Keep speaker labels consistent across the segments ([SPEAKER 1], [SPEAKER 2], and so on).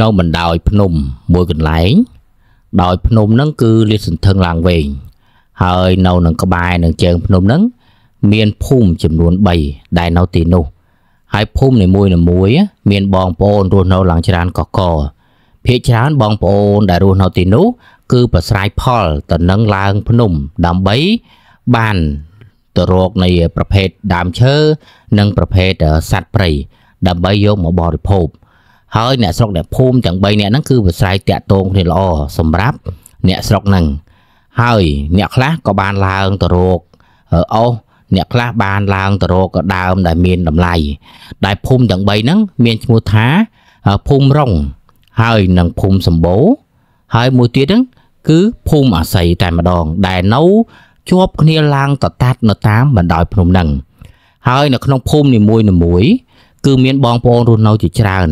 [SPEAKER 1] នៅបណ្ដោយភ្នំមួយកន្លែង ដោយភ្នំហ្នឹងគឺលាតសន្ធឹងឡើងវែងហើយនៅនឹងក្បែរនឹងជើងភ្នំហ្នឹងមានភូមិចំនួន3ដែលនៅទីនោះហើយភូមិនីមួយនីមួយ មានបងប្អូនរស់នៅឡើងច្រើនកកភ ieck ច្រើនបងប្អូនដែលរស់នៅទីនោះ គឺប្រស្រ័យផលទៅនឹងឡើងភ្នំដើម្បីបានទៅរកនៃប្រភេទដើមឈើនិងប្រភេទសត្វព្រៃដើម្បីយកមកបរិភោគហើយអ្នកស្រុកអ្នកភូមិទាំង3អ្នកហ្នឹងគឺប្រស្រ័យតាក់ទងគ្នាល្អសម្រាប់ អ្នកស្រុកហ្នឹងហើយអ្នកខ្លះក៏បានឡើងទៅរកអោសអ្នកខ្លះបានឡើងទៅរកដើមដែលមានតម្លៃដែលភូមិទាំង3ហ្នឹងមានឈ្មោះថាភូមិរង ហើយនិងភូមិសម្បូរហើយមួយទៀតហ្នឹងគឺភូមិអាស័យតែម្ដង ដែលនៅជាប់គ្នាឡើងតតាត់នៅតាមបណ្ដោយភ្នំហ្នឹងហើយនៅក្នុងភូមិនីមួយៗគឺមានបងប្អូនរស់នៅជាច្រើន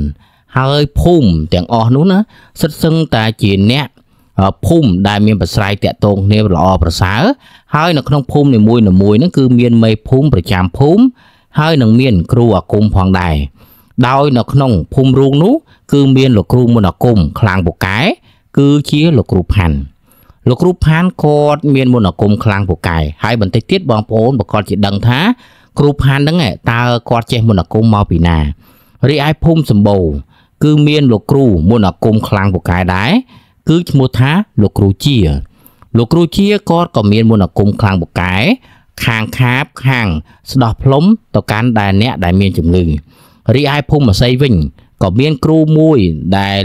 [SPEAKER 1] ហើយភូមិទាំងអស់នោះណាសិតសឹងតែជាអ្នកភូមិដែលមានប្រស្រ័យតាក់ទងគ្នាល្អប្រសើរហើយនៅក្នុងភូមិនីមួយៗហ្នឹងគឺមានមេភូមិប្រចាំភូមិហើយនឹងមាន គ្រូអាគមផងដែរដោយនៅក្នុងភូមិរូងនោះគឺមានលោកគ្រូមុនអាគមខ្លាំងពូកែ គឺជាលោកគ្រូផាន់លោកគ្រូផាន់គាត់មានមុនអាគមខ្លាំងពូកែហើយបន្តិចទៀតបងប្អូនប្រកាសជាដឹងថាគ្រូផាន់ហ្នឹងតើគាត់ចេះមុនអាគមមកពីណារីឯភូមិសម្បូរគឺមានលោកគ្រូមន្តអាគមខ្លាំងពូកែដែរគឺឈ្មោះថាលោកគ្រូជា លោកគ្រូជាគាត់ក៏មានមន្តអាគមខ្លាំងពូកែខាងខាបខាងស្ដោះផ្លុំទៅកាន់ដែរអ្នកដែល មានជំងឺរីឯភូមិសីវិញក៏មានគ្រូមួយដែល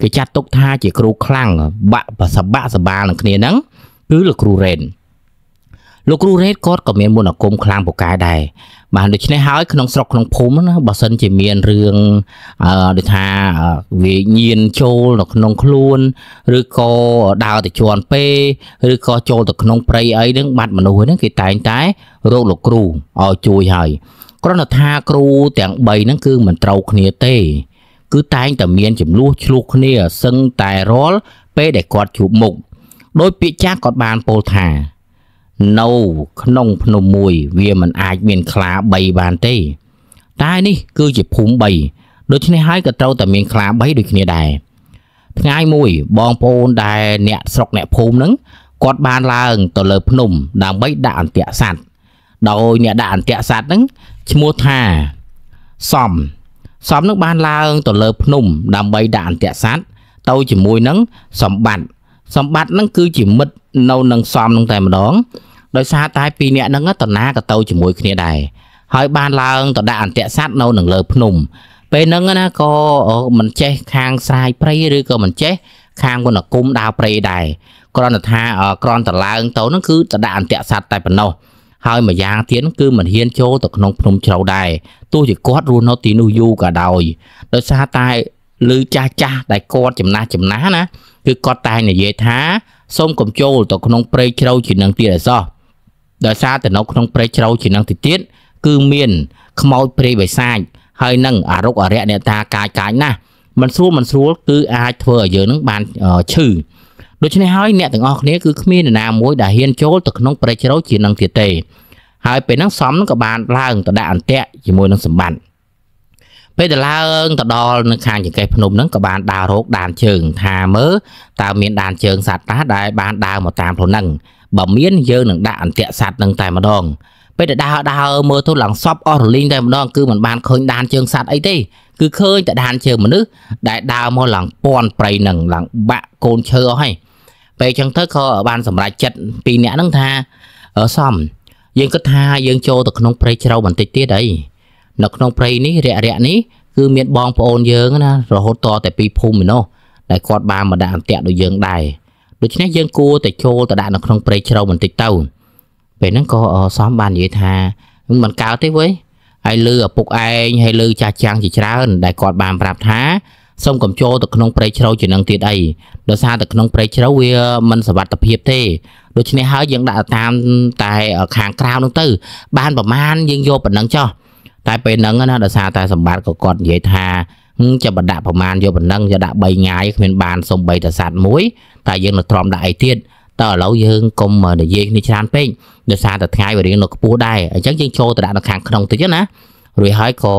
[SPEAKER 1] គេចាត់ទុកថាជាគ្រូខ្លាំងបាក់ប្រសបាក់សបាលនឹងគ្នាហ្នឹងគឺលោកគ្រូរ៉េនលោកគ្រូរ៉េតគាត់ក៏មានមន្តអាគមខ្លាំងពូកែដែរបាទដូច្នេះហើយក្នុងស្រុកក្នុងភូមិណាបើសិនជាមានរឿងដូចថាវាញៀនចូលនៅក្នុងខ្លួន ឬក៏ដើរទៅជន់ពេឬក៏ចូលទៅក្នុងព្រៃអីហ្នឹង បាត់មនុស្សហ្នឹងគេតែងតែរកលោកគ្រូឲ្យជួយហើយគ្រាន់តែថាគ្រូទាំង3ហ្នឹងគឺមិនត្រូវគ្នាទេ គឺតែងតែមានចំនួនឆ្លោះគ្នាសឹងតែរាល់ពេលដែលគាត់ជួបមុខដោយពាក្យចាស់គាត់បានពោលថានៅក្នុងភ្នំមួយវាមិនអាចមានខ្លា3បានទេតែនេះគឺជាភូមិ3ដូច្នេះហើយក៏ត្រូវតែមានខ្លា3ដូចគ្នាដែរថ្ងៃមួយបងប្អូនដែលអ្នកស្រុកអ្នកភូមិនឹងគាត់បានឡើងទៅលើ ភ្នំដើម្បីដាក់អន្ទាក់សัตว์ដោយអ្នកដាក់អន្ទាក់សัตว์នឹងឈ្មោះថាសំសំនឹងបានឡើងទៅលើភ្នំដើម្បីដាក់អន្ទាក់សัตว์ទៅជាមួយនឹងសម្បត្តិសម្បត្តិនឹង គឺជាមិត្តនៅនឹងសំនឹងតែម្ដងដោយសារតែពីរនាក់ហ្នឹងតណាក៏ទៅជាមួយគ្នាដែរហើយបានឡើងទៅដាក់អន្ទាក់សัตว์នៅនឹងលើ ភ្នំ ពេលហ្នឹងណាក៏មិនចេះខាងស្រ ாய் ព្រៃឬក៏មិនចេះខាងវណ្ណគុំដើរព្រៃដែរគ្រាន់តែថាគ្រាន់តែឡើងទៅហ្នឹងគឺទៅដាក់អន្ទាក់សัตว์តែប៉ុណ្ណោះហើយម្យ៉ាងទៀតគឺមិនហ៊ានចូលទៅក្នុងភ្នំជ្រៅដែរទោះជាគាត់រស់នៅទីនោះយូរក៏ដោយដោយសារតែឮចាស់ចាស់ដែលគាត់ចំណាស់ចំណាស់ណាគឺគាត់តែនិយាយថាសូមកុំចូលទៅក្នុងព្រៃជ្រៅជាងនឹងទៀតឯសោះដោយសារតែនៅក្នុងព្រៃជ្រៅជាងទីទៀតគឺមានខ្មោចព្រៃបិសាចហើយនឹងអរុកអរិយអ្នកតាកាយកាយណាស់មិនស្រួលមិនស្រួលគឺអាចធ្វើឲ្យយើងនឹងបានឈឺដូច្នេះហើយអ្នកទាំងអស់គ្នាគឺគ្មាននរណាមួយដែលហ៊ានចូលទៅក្នុងព្រៃជ្រៅជាងទៀតទេហើយពេលហ្នឹងសំនឹងក៏បានឡើងទៅដាក់អន្ទាក់ជាមួយនឹងសម្បត្តិពេលទៅឡើងទៅដល់នៅខាងចង្កេះភ្នំហ្នឹងក៏បានដើររោគដានជើង ថាមើលតើមានដានជើងសត្វតាដែលបានដើរមកតាមភ្នំហ្នឹងបើមានយើងនឹងដាក់អន្ទាក់សัตว์នឹងតែម្ដង ពេលដែលដើរដើរមើលទៅឡើងសពអស់រលីងតែម្ដងគឺមិនបានឃើញដានជើងសัตว์អីទេគឺឃើញតែដានជើងមនុស្សដែលដើរមកឡើងពាន់ប្រៃនឹងឡើងបាក់កូនឈើអស់ហើយពេលចឹងទៅក៏បានសម្រេចចិត្តពីអ្នកហ្នឹងថាសំយើងគិតថាយើងចូលទៅក្នុងព្រៃជ្រៅបន្តិចទៀតអីនៅក្នុងព្រៃនេះរាក់រាក់នេះគឺមានបងប្អូនយើងណារហូតតតែពីភូមិឯនោះដែលគាត់បានមកដាក់អន្ទាក់ដូចយើងដែរដូច្នេះយើងគួរតែចូលទៅដាក់នៅក្នុងព្រៃជ្រៅបន្តិចទៅពេលហ្នឹងក៏សំបាននិយាយថាមិនបានកើតទេវ៉េហើយលើឪពុកឯងហើយលើចាស់ចាំងជាច្រើនដែលគាត់បានប្រាប់ថាសូមកុំចូលទៅក្នុងព្រៃជ្រៅជានឹងទៀតអីដោយសារតែក្នុងព្រៃជ្រៅវាមិនសវត្ថភាពទេដូច្នេះហើយយើងដាក់តាមតែខាងក្រៅនោះទៅបានប្រមាណយើងយកប៉ុណ្ណឹងចោះតែពេលហ្នឹងណាដោយសារតែសម្បត្តិក៏គាត់និយាយថាចាំបដាក់ប្រមាណយកប៉ុណ្ណឹងយកដាក់3ថ្ងៃគ្មានបានសំបីតែសัตว์មួយ តែយើងនៅទ្រាំដាក់អីទៀតតើឥឡូវយើងកុំនិយាយគ្នាច្រើនពេកដោយសារតែថ្ងៃវារៀងនៅខ្ពស់ដែរអញ្ចឹងយើងចូលទៅដាក់នៅខាងក្នុងតិចណារួចហើយក៏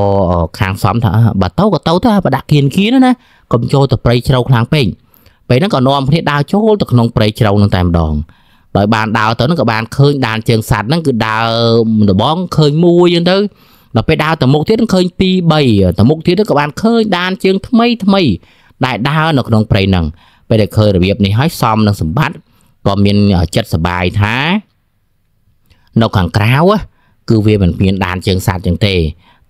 [SPEAKER 1] ខាងសំថាបើទៅក៏ទៅទៅបដាក់គៀនគៀនណាកុំចូលទៅព្រៃជ្រៅខ្លាំងពេកពេលហ្នឹងក៏នាំគ្នាដើរចូលទៅក្នុងព្រៃជ្រៅនឹងតែម្ដងដោយបានដើរទៅហ្នឹងក៏បានឃើញដានជើងសัตว์ហ្នឹងគឺដើរដំបងឃើញមួយហ្នឹងទៅដល់ពេលដើរទៅមុខទៀតនឹងឃើញ2 3ទៅមុខទៀតក៏បានឃើញដានជើងថ្មី ថ្មី ដែលដើរនៅក្នុងព្រៃហ្នឹងពេលដែលឃើញរបៀបនេះហើយសមនឹងសម្បត្តិក៏មានចិត្តសប្បាយថានៅខាងក្រៅគឺវាមិនមានដានជើងសัตว์ចឹងទេ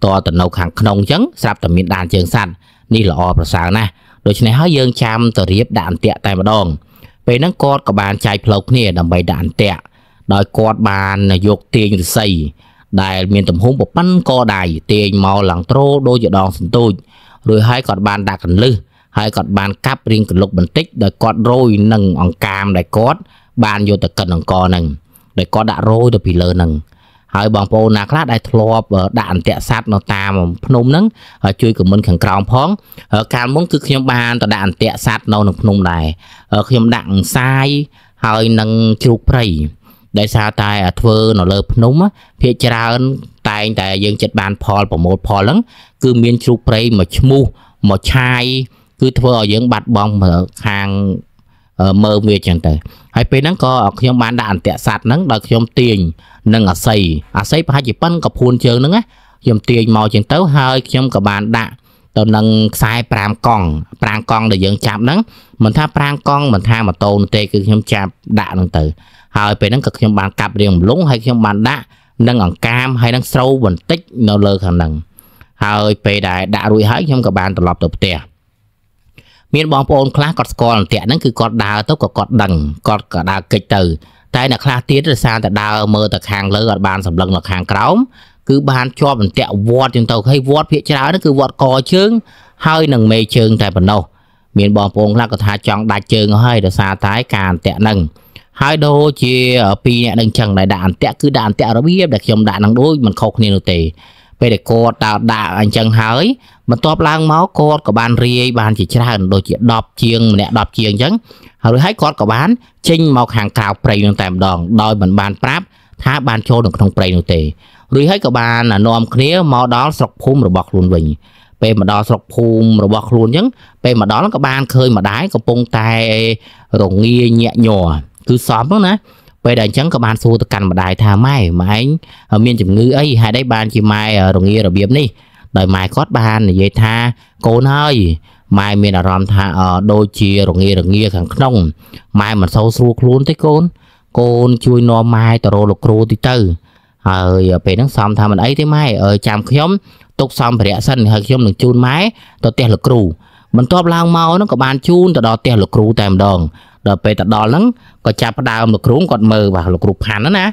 [SPEAKER 1] តើទៅនៅខាងក្នុងចឹងស្រាប់តែមានដានជើងសัตว์នេះល្អប្រសើរណាស់ដូច្នេះហើយយើងចាំទៅរៀបដាក់អន្ទាក់តែម្ដង ពេលហ្នឹងគាត់ក៏បានចែកផ្លូវគ្នាដើម្បីដាក់អន្ទាក់ ដោយគាត់បានយកទាញរស័យដែលមានទំហំប្រប៉ិនកដៃទាញមកឡើងត្រូលដោយដងសន្ទូចរួចហើយគាត់បានដាក់កន្លឹះហើយគាត់បានកាប់រៀងកលុកបន្តិចដោយគាត់រោយនឹងអង្កាមដែលគាត់បានយកទៅកិនអង្ករហ្នឹងដោយគាត់ដាក់រោយទៅពីលើហ្នឹងហើយបងប្អូនណាខ្លះដែលធ្លាប់ដាក់អន្ទាក់សัตว์នៅតាមភ្នំហ្នឹងជួយខមមិនខាងក្រោមផងកាលមុនគឺខ្ញុំបានទៅដាក់អន្ទាក់សัตว์នៅក្នុងភ្នំដែរខ្ញុំដាក់អង្សាយហើយនឹងជ្រូកព្រៃដោយសារតែធ្វើនៅលើភ្នំភាកច្រើនតែងតែ យើងចិត្តបានផលប្រមូលផលហ្នឹងគឺមានជ្រូកព្រៃមកឈ្មោះមកឆាយគឺធ្វើឲ្យយើងបាត់បង់ខាងមើលវាចឹងទៅហើយពេលហ្នឹងក៏ខ្ញុំបានដាក់អន្ទាក់សัตว์ហ្នឹងដល់ខ្ញុំទាញនឹងអាស័យអាស័យប្រហែលជាប៉ុនកភួនជើងហ្នឹងណាខ្ញុំទាញមកចឹងទៅហើយខ្ញុំក៏បានដាក់ទៅនឹងខ្សែ5កង់5កង់ដែលយើងចាប់ហ្នឹងមិនថា5កង់មិនថាម៉ូតូនោះទេគឺខ្ញុំចាប់ដាក់ហ្នឹងទៅហើយពេលហ្នឹងក៏ខ្ញុំបានកាប់រាងអំលងហើយខ្ញុំបានដាក់នឹងអង្កាមហើយនឹងស្រូវបន្តិចនៅលើខាងហ្នឹងហើយពេលដែលដាក់រួចហើយខ្ញុំក៏បានត្រឡប់ទៅផ្ទះមានបងប្អូនខ្លះគាត់ស្គាល់អន្ទាក់ហ្នឹងគឺគាត់ដើរទៅក៏គាត់ដឹងគាត់ក៏ដើរកិច្ចទៅតែអ្នកខ្លះទៀតរសារតែដើរមើលទៅខាងលើគាត់បានសម្លឹងនៅខាងក្រោមគឺបានជាប់អន្ទាក់វត្តចឹងទៅហើយវត្តភាកច្រើនគឺវត្តកជើងហើយនឹងមេជើងតែប៉ុណ្ណោះមានបងប្អូនខ្លះក៏ថាចង់ដាច់ជើងហើយរសារតែការអន្ទាក់ហ្នឹងហើយដូចជាពីរអ្នកនឹងចឹងដែលដាក់អន្ទាក់គឺដាក់អន្ទាក់របៀបដែលខ្ញុំដាក់នឹងដូចមិនខុសគ្នានោះទេ ពេលដែលគាត់តើដាក់អញ្ចឹងហើយបន្ទាប់ឡើងមកគាត់ក៏បានរាយបានជាច្រើនដូចជា10ជាងម្នាក់10ជាងអញ្ចឹងហើយហើយគាត់ក៏បានចេញមកខាងក្រៅព្រៃនោះតែម្ដងដោយមិនបានប្រាប់ ថាបានចូលនៅក្នុងព្រៃនោះទេរួចហើយក៏បាននាំគ្នាមកដល់ស្រុកភូមិរបស់ខ្លួនវិញ ពេលមកដល់ស្រុកភូមិរបស់ខ្លួនអញ្ចឹងពេលមកដល់ក៏បានឃើញម្ដាយកំពុងតែរងាញាក់ញ័រគឺសមហ្នឹងណាពេលដែលអញ្ចឹងក៏បានសួរទៅកាន់ម្ដាយថាម៉ែម៉ែឯងមានជំងឺអីហេតុអីបានជាម៉ែរងារបៀបនេះដោយម៉ែគាត់បាននិយាយថាកូនហើយម៉ែមានអារម្មណ៍ថាដូចជារងារងាខាងក្នុងម៉ែមិនសូវស្រួលខ្លួនទេកូនកូនជួយនាំម៉ែទៅរកលោកគ្រូទីទៅហើយពេលហ្នឹងសំថាមិនអីទេម៉ែចាំខ្ញុំទុកសំភារៈសិនហើយខ្ញុំនឹងជូនម៉ែទៅផ្ទះលោកគ្រូបន្ទាប់ឡើងមកហ្នឹងក៏បានជូនទៅដល់ផ្ទះលោកគ្រូតែម្ដងដល់ពេលទៅដល់ហ្នឹងក៏ចាប់ផ្ដើមលោកគ្រូគាត់មើលបាទលោកគ្រូផាន់ណា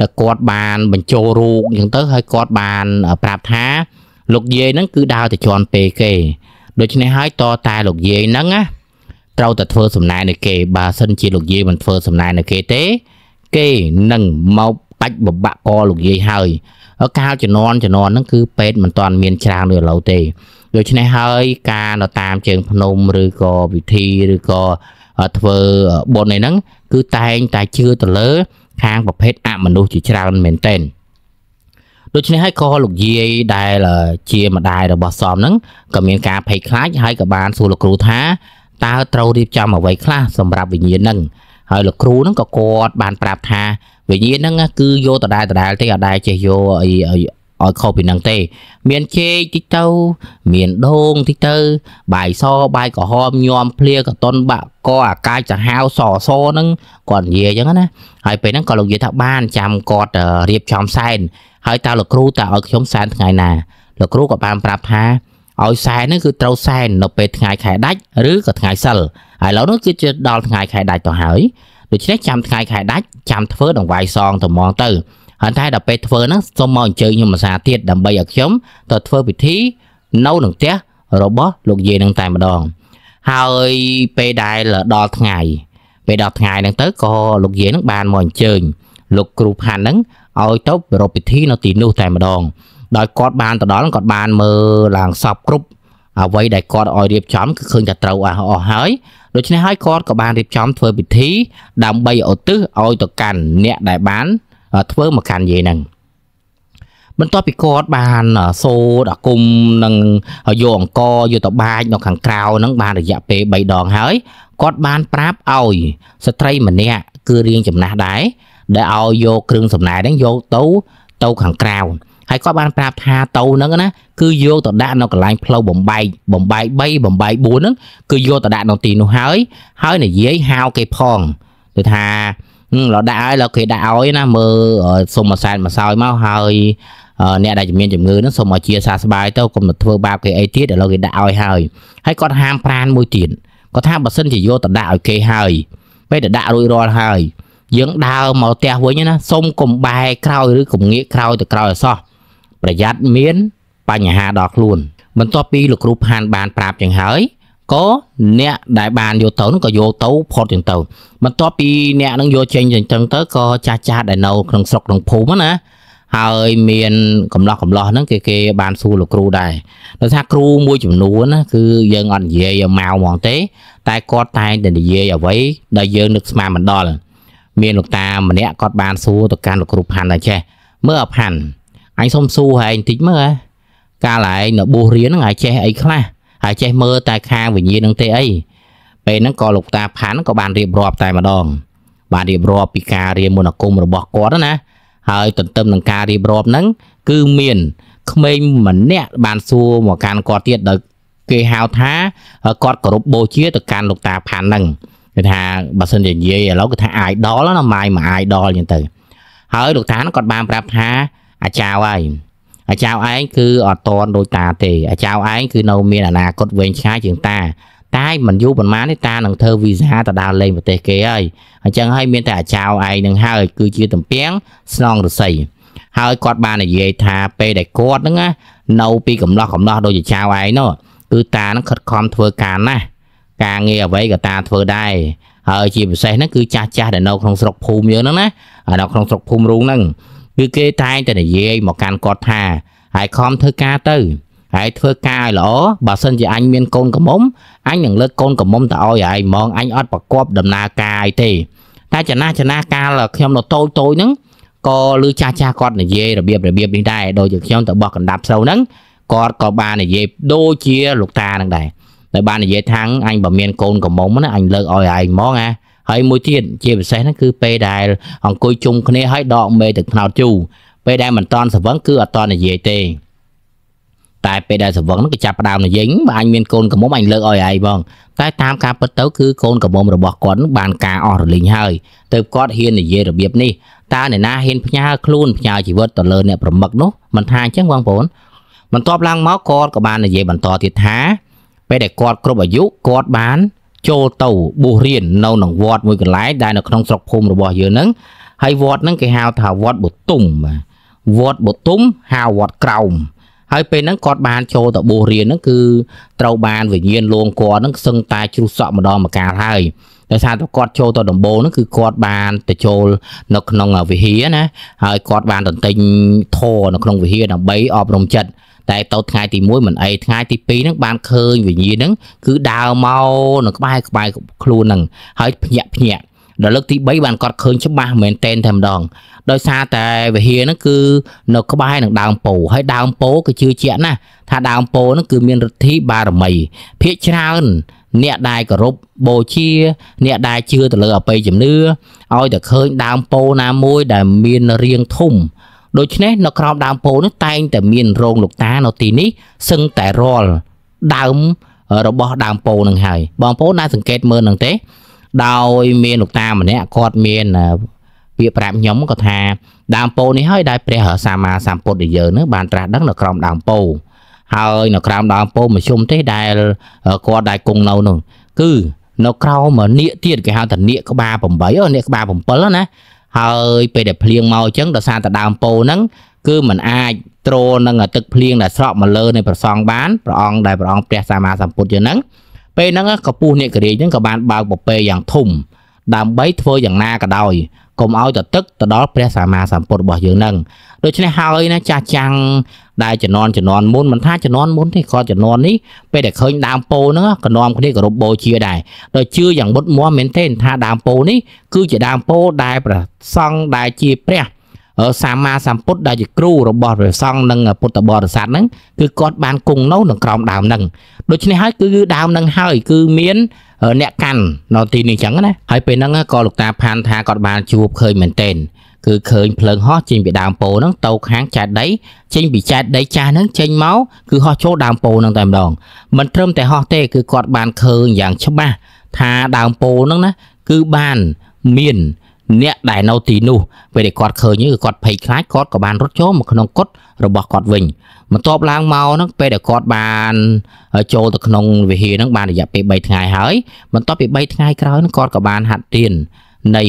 [SPEAKER 1] តែគាត់បានបញ្ចូលរូបអញ្ចឹងទៅហើយគាត់បាន ប្រាប់ថាលោកយាយហ្នឹងគឺដើរទៅជន់ពេលគេ ដូច្នេះហើយតតែលោកយាយហ្នឹងណាត្រូវតែធ្វើសំណែនៅគេបើសិនជាលោកយាយមិនធ្វើសំណែនៅគេទេ គេនឹងមកបាច់បបាក់កលោកយាយហើយកាលជំនន់ជំនន់ហ្នឹងគឺពេទ្យមិនទាន់មានច្រើនដូចឥឡូវទេដូច្នេះហើយ ការនៅតាមជើងភ្នំឬក៏វិធីឬក៏ធ្វើបុណ្យឯហ្នឹងគឺតែងតែជឿទៅលើ ខាងប្រភេទអមនុស្សជាច្រើនមែនតើដូច្នេះហើយក៏លោកយាយដែលជាម្ដាយរបស់សមហ្នឹងក៏មានការភ័យខ្លាចហើយក៏បានសួរលោកគ្រូថាតើត្រូវរៀបចំអ្វីខ្លះសម្រាប់វិញ្ញាណហ្នឹងហើយលោកគ្រូហ្នឹងក៏គាត់បានប្រាប់ថាវិញ្ញាណហ្នឹងគឺយកដដែលដដែលទេអត់ដែលចេះយកអីឲ្យខុសពីនឹងទេមានជែកតិចទៅមានដូងតិចទៅបាយសបាយក្រហមញោមភ្លាកតុនបាក់កអាកាយសាហាវសសហ្នឹងគាត់និយាយអញ្ចឹងណាហើយពេលហ្នឹងក៏លោកនិយាយថាបានចាំគាត់រៀបចំសែន ហើយតើលោកគ្រូតើឲ្យខ្ញុំសែនថ្ងៃណាលោកគ្រូក៏បានប្រាប់ថាឲ្យសែនហ្នឹងគឺត្រូវសែននៅពេលថ្ងៃខែដាច់ឬក៏ថ្ងៃសិលហើយឥឡូវហ្នឹងគឺជាដល់ថ្ងៃខែដាច់ទៅហើយដូច្នេះចាំថ្ងៃខែដាច់ចាំធ្វើដង្វាយសងត្មងទៅហើយតែដល់ពេលធ្វើហ្នឹងសូមមកអញ្ជើញខ្ញុំមកសាទៀតដើម្បីឲ្យខ្ញុំទៅធ្វើពិធីនៅនឹងផ្ទះរបស់លោកយាយនឹងតែម្ដងហើយពេលដែលដល់ថ្ងៃពេលដល់ថ្ងៃហ្នឹង ទៅក៏លោកយាយនឹងបានមកអញ្ជើញលោកគ្រូផាន់ហ្នឹងឲ្យទៅប្រពៃពិធីនៅទីនោះតែម្ដង ដោយគាត់បានទៅដល់គាត់បានមើលឡើងសពគ្រប់អ្វីដែលគាត់ឲ្យរៀបចំគឺឃើញថាត្រូវអស់អស់ហើយដូច្នេះហើយគាត់ក៏បានរៀបចំធ្វើពិធីដើម្បីឧទ្ទិសឲ្យទៅកាន់អ្នកដែលបានធ្វើមកកាន់យាយហ្នឹងបន្ទាប់ពីគាត់បានសូដល់គុំនឹងយកអង្គយកតបាចនៅខាងក្រៅហ្នឹងបានរយៈពេល3ដងហើយគាត់បានប្រាប់ឲ្យស្ត្រីម្នាក់គឺរៀងចំណាស់ដែរដែលឲ្យយកគ្រឿងសំណែហ្នឹងយកទៅទៅខាងក្រៅហើយគាត់បានប្រាប់ថា ទៅហ្នឹងណាគឺយកទៅដាក់នៅកន្លែងផ្លូវបំបែកបំបែក3បំបែក4ហ្នឹងគឺយកទៅដាក់នៅទីនោះហើយហើយនិយាយហាវគេផងទៅថាឡដាក់ឲ្យឡគេដាក់ឲ្យណាមើលសុំមួយសែនមួយសោយមកហើយអ្នកដែលមានជំងឺហ្នឹងសូមឲ្យជាសះស្បើយទៅកុំទៅធ្វើបាបគេអីទៀតឥឡូវគេដាក់ឲ្យហើយហើយគាត់ហាមប្រានមួយទៀតគាត់ថាបើសិនជាយកទៅដាក់ឲ្យគេហើយពេលទៅដាក់រួចរាល់ហើយយើងដើរមកផ្ទះវិញណាសូមកុំបែក្រោយឬកុំងាកក្រោយទៅក្រោយអសោះប្រយ័ត្នមានបញ្ហាដល់ខ្លួន បន្ទាប់ពីលោកគ្រូផានបានប្រាប់ជាងហើយក៏អ្នកដែលបានយកទៅនឹងក៏យកទៅផុតចឹងទៅបន្ទាប់ពីអ្នកនឹងយកចេញចឹងទៅក៏ចាស់ចាស់ដែលនៅក្នុងស្រុកក្នុងភូមិណាហើយមានកំឡោះកំឡោះហ្នឹងគេគេបានសួរលោកគ្រូដែរដោយថាគ្រូមួយចំនួនណាគឺយើងអត់និយាយមកហ្មងទេ តែគាត់តែងតែនិយាយអ្វីដែលយើងនឹកស្មានមិនដល់មានលោកតាម្នាក់គាត់បានសួរទៅកាន់លោកគ្រូផាន់ដែរចេះមើលអផាន់អញសុំសួរហើយបន្តិចមើលកាលឯងនៅបួសរៀនហ្នឹងឯងចេះអីខ្លះហើយចេះមើលតែខាងវិញ្ញាណនឹងទេអីពេលហ្នឹងក៏លោកតាផាន់ក៏បានរៀបរាប់តែម្ដង បានរៀបរាប់ពីការរៀនមន្តអាគមរបស់គាត់ណា ហើយទន្ទឹមនឹងការរៀបរាប់ហ្នឹងគឺមានក្មេងម្នាក់ បានសួរមកកាន់គាត់ទៀតដោយគេហៅថាគាត់គោរពបូជាទៅកាន់លោកតាផាន់ហ្នឹងគេថាបើសិនជានិយាយឥឡូវគេថា idol ណាម៉ាយមក idol អញ្ចឹងទៅហើយលោកតាគាត់បានប្រាប់ថាអាចារ្យហើយអាចារ្យឯងគឺអត់តន់ដូចតាទេអាចារ្យឯងគឺនៅមានអនាគតវែងឆ្ងាយជាងតាតែមិនយូរប៉ុន្មានទេតានឹងធ្វើវីសាទៅដើរលេងប្រទេសគេហើយអញ្ចឹងហើយមានតែអាចារ្យឯងនឹងហើយ គឺជាតំពាំងស្នងរស័យហើយគាត់បាននិយាយថាពេលដែលគាត់ហ្នឹងណានៅពីកំឡោះកំឡោះដូចអាចារ្យឯងនោះគឺតានឹងខិតខំធ្វើការណាស់ការងារអ្វីក៏តាធ្វើដែរហើយជាពិសេសហ្នឹងគឺចាស់ចាស់ដែលនៅក្នុងស្រុកភូមិយើងហ្នឹងណានៅក្នុងស្រុកភូមិរូងហ្នឹងគឺគេតែងតែនិយាយមកកាន់គាត់ថាហើយខំធ្វើការទៅហើយធ្វើការឲ្យល្អបើសិនជាអញមានកូនកំមុំអញនឹងលើកកូនកំមុំទៅឲ្យឯងហ្មងអញអត់ប្រកបដំណើរការអីទេតែចំណាស់ចំណាស់កាលខ្ញុំនៅតូចតូចហ្នឹងក៏លឺចាស់ចាស់គាត់និយាយរបៀបរបៀបនេះដែរដូចជាខ្ញុំទៅបោះកណ្ដាប់ស្រូវហ្នឹងគាត់ក៏បាននិយាយដូចជាលោកតាហ្នឹងដែរតែបាននិយាយថាអញបើមានកូនកំមុំណាអញលើកឲ្យឯងហ្មងណាហើយមួយទៀតជាពិសេសហ្នឹងគឺពេលដែលអង្គុយជុំគ្នាហើយដកមេទឹកថ្នោតជូរពេលដែលមិនតន់ស្រវឹងគឺអត់តន់និយាយទេតែពេលដែលស្រវឹងហ្នឹងគឺចាប់ផ្ដើមនិយាយបើអញមានកូនកមុំអញលើកឲ្យឯងបង តែតាមការពិតទៅគឺកូនកមុំរបស់គាត់បានការអស់រលីងហើយទើបគាត់ហ៊ាននិយាយរបៀបនេះតើអ្នកណាហ៊ានផ្ញើខ្លួនផ្ញើជីវិតទៅលើអ្នកប្រមឹកនោះមិនថាអញ្ចឹងបងប្អូនបន្ទាប់ឡើង មកគាត់ក៏បាននិយាយបន្តទៀតថា ពេលដែលគាត់គ្រប់អាយុគាត់បានចូលទៅបួសរៀននៅក្នុងវត្តមួយកន្លែងដែលនៅក្នុងស្រុកភូមិរបស់យើងហ្នឹងហើយវត្តហ្នឹងគេហៅថាវត្តបុទុមវត្តបុទុមហៅវត្តក្រោមហើយពេលហ្នឹងគាត់បានចូលទៅបួសរៀនហ្នឹងគឺត្រូវបានវិញ្ញាណលួងគាត់ហ្នឹងសឹងតែជ្រុះសក់ម្ដងម្កាលហើយដោយសារតែគាត់ចូលទៅដំបូងហ្នឹងគឺគាត់បានទៅចូលនៅក្នុងវិហារណាហើយគាត់បានតន្ទិញធរនៅក្នុងវិហារដើម្បីអប់រំចិត្តតែទៅថ្ងៃទី1មិនអីថ្ងៃទី2ហ្នឹងបានឃើញវិញ្ញាណហ្នឹងគឺដើរមកនៅក្បែរក្បែរខ្លួនហ្នឹងហើយភ្ញាក់ភ្ញាក់ដល់លើកទី3បានគាត់ឃើញច្បាស់មែនតែនតែម្ដង ដោយសារតែវិហារហ្នឹងគឺនៅក្បែរនឹងដើមពោហើយដើមពោគឺជឿជាក់ណាស់ថាដើមពោហ្នឹងគឺមានឫទ្ធិបារមីភាកច្រើនអ្នកដែលគោរពបូជា អ្នកដែលជឿទៅលើអបិយជំនឿឲ្យតែឃើញដើមពោណាមួយដែលមានរាងធំដូច្នេះនៅក្រោមដើមពោធិនោះតែងតែមានរោងលោកតានៅទីនេះសឹងតែរាល់ដើមរបស់ដើមពោធិនឹងហើយបងប្អូនអាចសង្កេតមើលនឹងទេ ដោយមានលោកតាម្នាក់គាត់មានពាក្យប្រាប់ខ្ញុំគាត់ថាដើមពោធិនេះហើយដែលព្រះសម្មាសម្ពុទ្ធយើងនឹងបានត្រាស់ដឹងនៅក្រោមដើមពោធិហើយនៅក្រោមដើមពោធិមជ្ឈមទេដែលគាត់ដែលគង់នៅនោះគឺនៅក្រោមនៀកទៀតគេហៅថានៀកក្បាល8អូនៀកក្បាល7ណាហើយពេលដែលភ្លៀងមកអញ្ចឹងដោយសារតែដើមពោហ្នឹងគឺมันអាចទ្រនឹងទឹកភ្លៀងដែលស្រក់មកលើនៃប្រសងបានព្រះអង្គដែលព្រះអង្គព្រះសម្មាសម្ពុទ្ធយើងហ្នឹងពេលហ្នឹងកពុះនេករាជហ្នឹងក៏បានបើកបពេយ៉ាងធំ ដើម្បីធ្វើយ៉ាងណាក៏ដោយកុំឲ្យទៅទឹកទៅដល់ព្រះសម្មាសម្ពុទ្ធរបស់យើងហ្នឹងដូច្នេះហើយណាចាស់ចាំងដែលជំនាន់ជំនាន់មុនមិនថាជំនាន់មុនទេក៏ជំនាន់នេះពេលដែលឃើញដើមពោហ្នឹងក៏នាំគ្នាគោរពបូជាដែរដោយជឿយ៉ាងមុតមមមែនទេថាដើមពោនេះគឺជាដើមពោដែលព្រះសង្ឃដែលជាព្រះសម្មាសម្ពុទ្ធដែលជាគ្រូរបស់ព្រះសង្ឃនិងពុទ្ធបរិស័ទហ្នឹងគឺគាត់បានគង់នៅក្នុងក្រោមដើមហ្នឹងដូច្នេះហើយគឺដើមហ្នឹងហើយ គឺមាន អ្នកកាន់នៅទីនេះអញ្ចឹងណាហើយពេលហ្នឹងក៏លោកតាផានថាគាត់បានជួបឃើញមែនទែនគឺឃើញភ្លើងហោះចេញពីដើមពោហ្នឹងទៅខាងចែកដីចេញពីចែកដីចាស់ហ្នឹងចេញមកគឺហោះចូលដើមពោហ្នឹង តែម្ដងមិនត្រឹមតែហោះទេគឺគាត់បានឃើញយ៉ាងច្បាស់ថាដើមពោហ្នឹងណាគឺបានមាន អ្នកដែលនៅទីនោះពេលដែលគាត់ឃើញគឺគាត់ភ័យខ្លាចគាត់ក៏បានរត់ចូលមកក្នុងគុតរបស់គាត់វិញបន្ទាប់ឡើងមកហ្នឹងពេលដែលគាត់បានចូលទៅក្នុងវិហារហ្នឹងបានរយៈពេល3ថ្ងៃហើយបន្ទាប់ពី3ថ្ងៃក្រោយហ្នឹងគាត់ក៏បានហាត់ទៀននៃ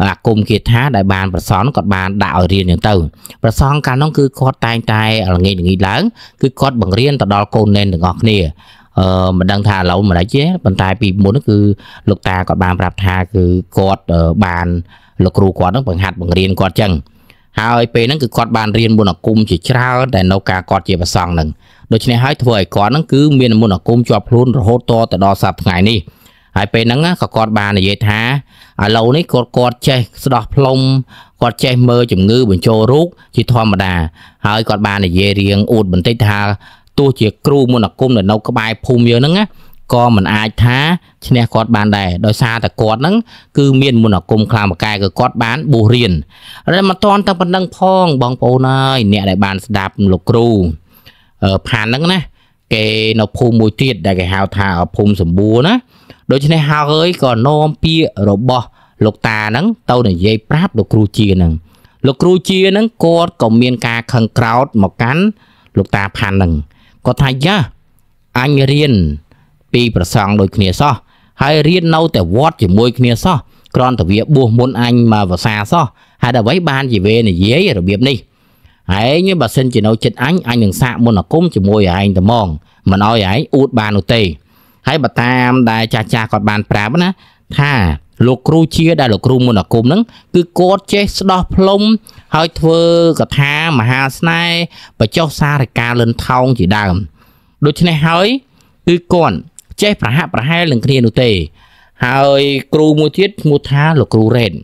[SPEAKER 1] អាគមគាថាដែលបានប្រសន់គាត់បានដាក់ឲ្យរៀនយ៉ាងទៅ ប្រសងកាលនោះគឺគាត់តែងតែល្ងាចល្ងាចឡើង គឺគាត់បង្រៀនទៅដល់កូននេនទាំងអស់គ្នាអឺមិនដឹងថាឥឡូវមិនដាច់ទេប៉ុន្តែ ពីមុនគឺលោកតាគាត់បានប្រាប់ថាគឺគាត់បានលោកគ្រូគាត់នឹងបង្ហាត់បង្រៀនគាត់ចឹងហើយពេលហ្នឹងគឺគាត់បានរៀនមន្តអាគមជាច្រើនដែលនៅការគាត់ជាប្រសង់ហ្នឹងដូច្នេះហើយធ្វើឲ្យគាត់ហ្នឹងគឺមានមន្តអាគមជាប់ខ្លួនរហូតតទៅដល់សប្តាហ៍ថ្ងៃនេះហើយពេលហ្នឹងក៏គាត់បាននិយាយថាឥឡូវនេះគាត់គាត់ចេះស្ដោះផ្លុំគាត់ចេះមើលជំងឺបញ្ចូលរូបជាធម្មតាហើយគាត់បាននិយាយរៀងអួតបន្តិចថាទោះជាគ្រូមន្តអាគមនៅក្បែរភូមិយើងហ្នឹងណាក៏មិនអាចថាឈ្នះគាត់បានដែរដោយសារតែគាត់ហ្នឹងគឺមានមុនអាគមខ្លាំងមកកែគឺគាត់បានបួសរៀនតែមិនតាន់តែប៉ុណ្្នឹងផងបងប្អូនអើយអ្នកដែលបានស្ដាប់លោកគ្រូផានហ្នឹងណាគេនៅភូមិមួយទៀតដែលគេហៅថាភូមិសម្បួរណាដូច្នេះហើយក៏នាំពាក្យរបស់លោកតាហ្នឹងទៅនិយាយប្រាប់លោកគ្រូជាហ្នឹងលោកគ្រូជាហ្នឹងគាត់ក៏មានការខឹងក្រោតមកកាន់លោកតាផាន់ហ្នឹងគាត់ថាយ៉ាអញរៀនពីប្រសងដូចគ្នាសោះហើយរៀននៅតែវត្តជាមួយ គ្នាសោះគ្រាន់តែវាបួសមុនអញមកវសាសោះហេតុអ្វីបានជាវេនិយាយរបៀបនេះឯងបើសិនជានៅចិត្តអញអញនឹងសាកមុនអាគមជាមួយឯងតែហ្មងមិនអោយឯងអួតបាននោះទេ ហើយបើតាមដែលចាស់ចាស់គាត់បានប្រាប់ណា ថាលោកគ្រូជាដែលលោកគ្រូមុនអាគមហ្នឹងគឺគាត់ចេះស្ដោះផ្លុំហើយធ្វើកថាមហាស្នេហ៍បញ្ចុះសារការលិនថោងជាដើមដូច្នេះហើយគឺគាត់ចេះប្រហាក់ប្រហែលនឹងគ្នានោះទេ ហើយគ្រូមួយទៀតឈ្មោះថាលោកគ្រូរ៉េន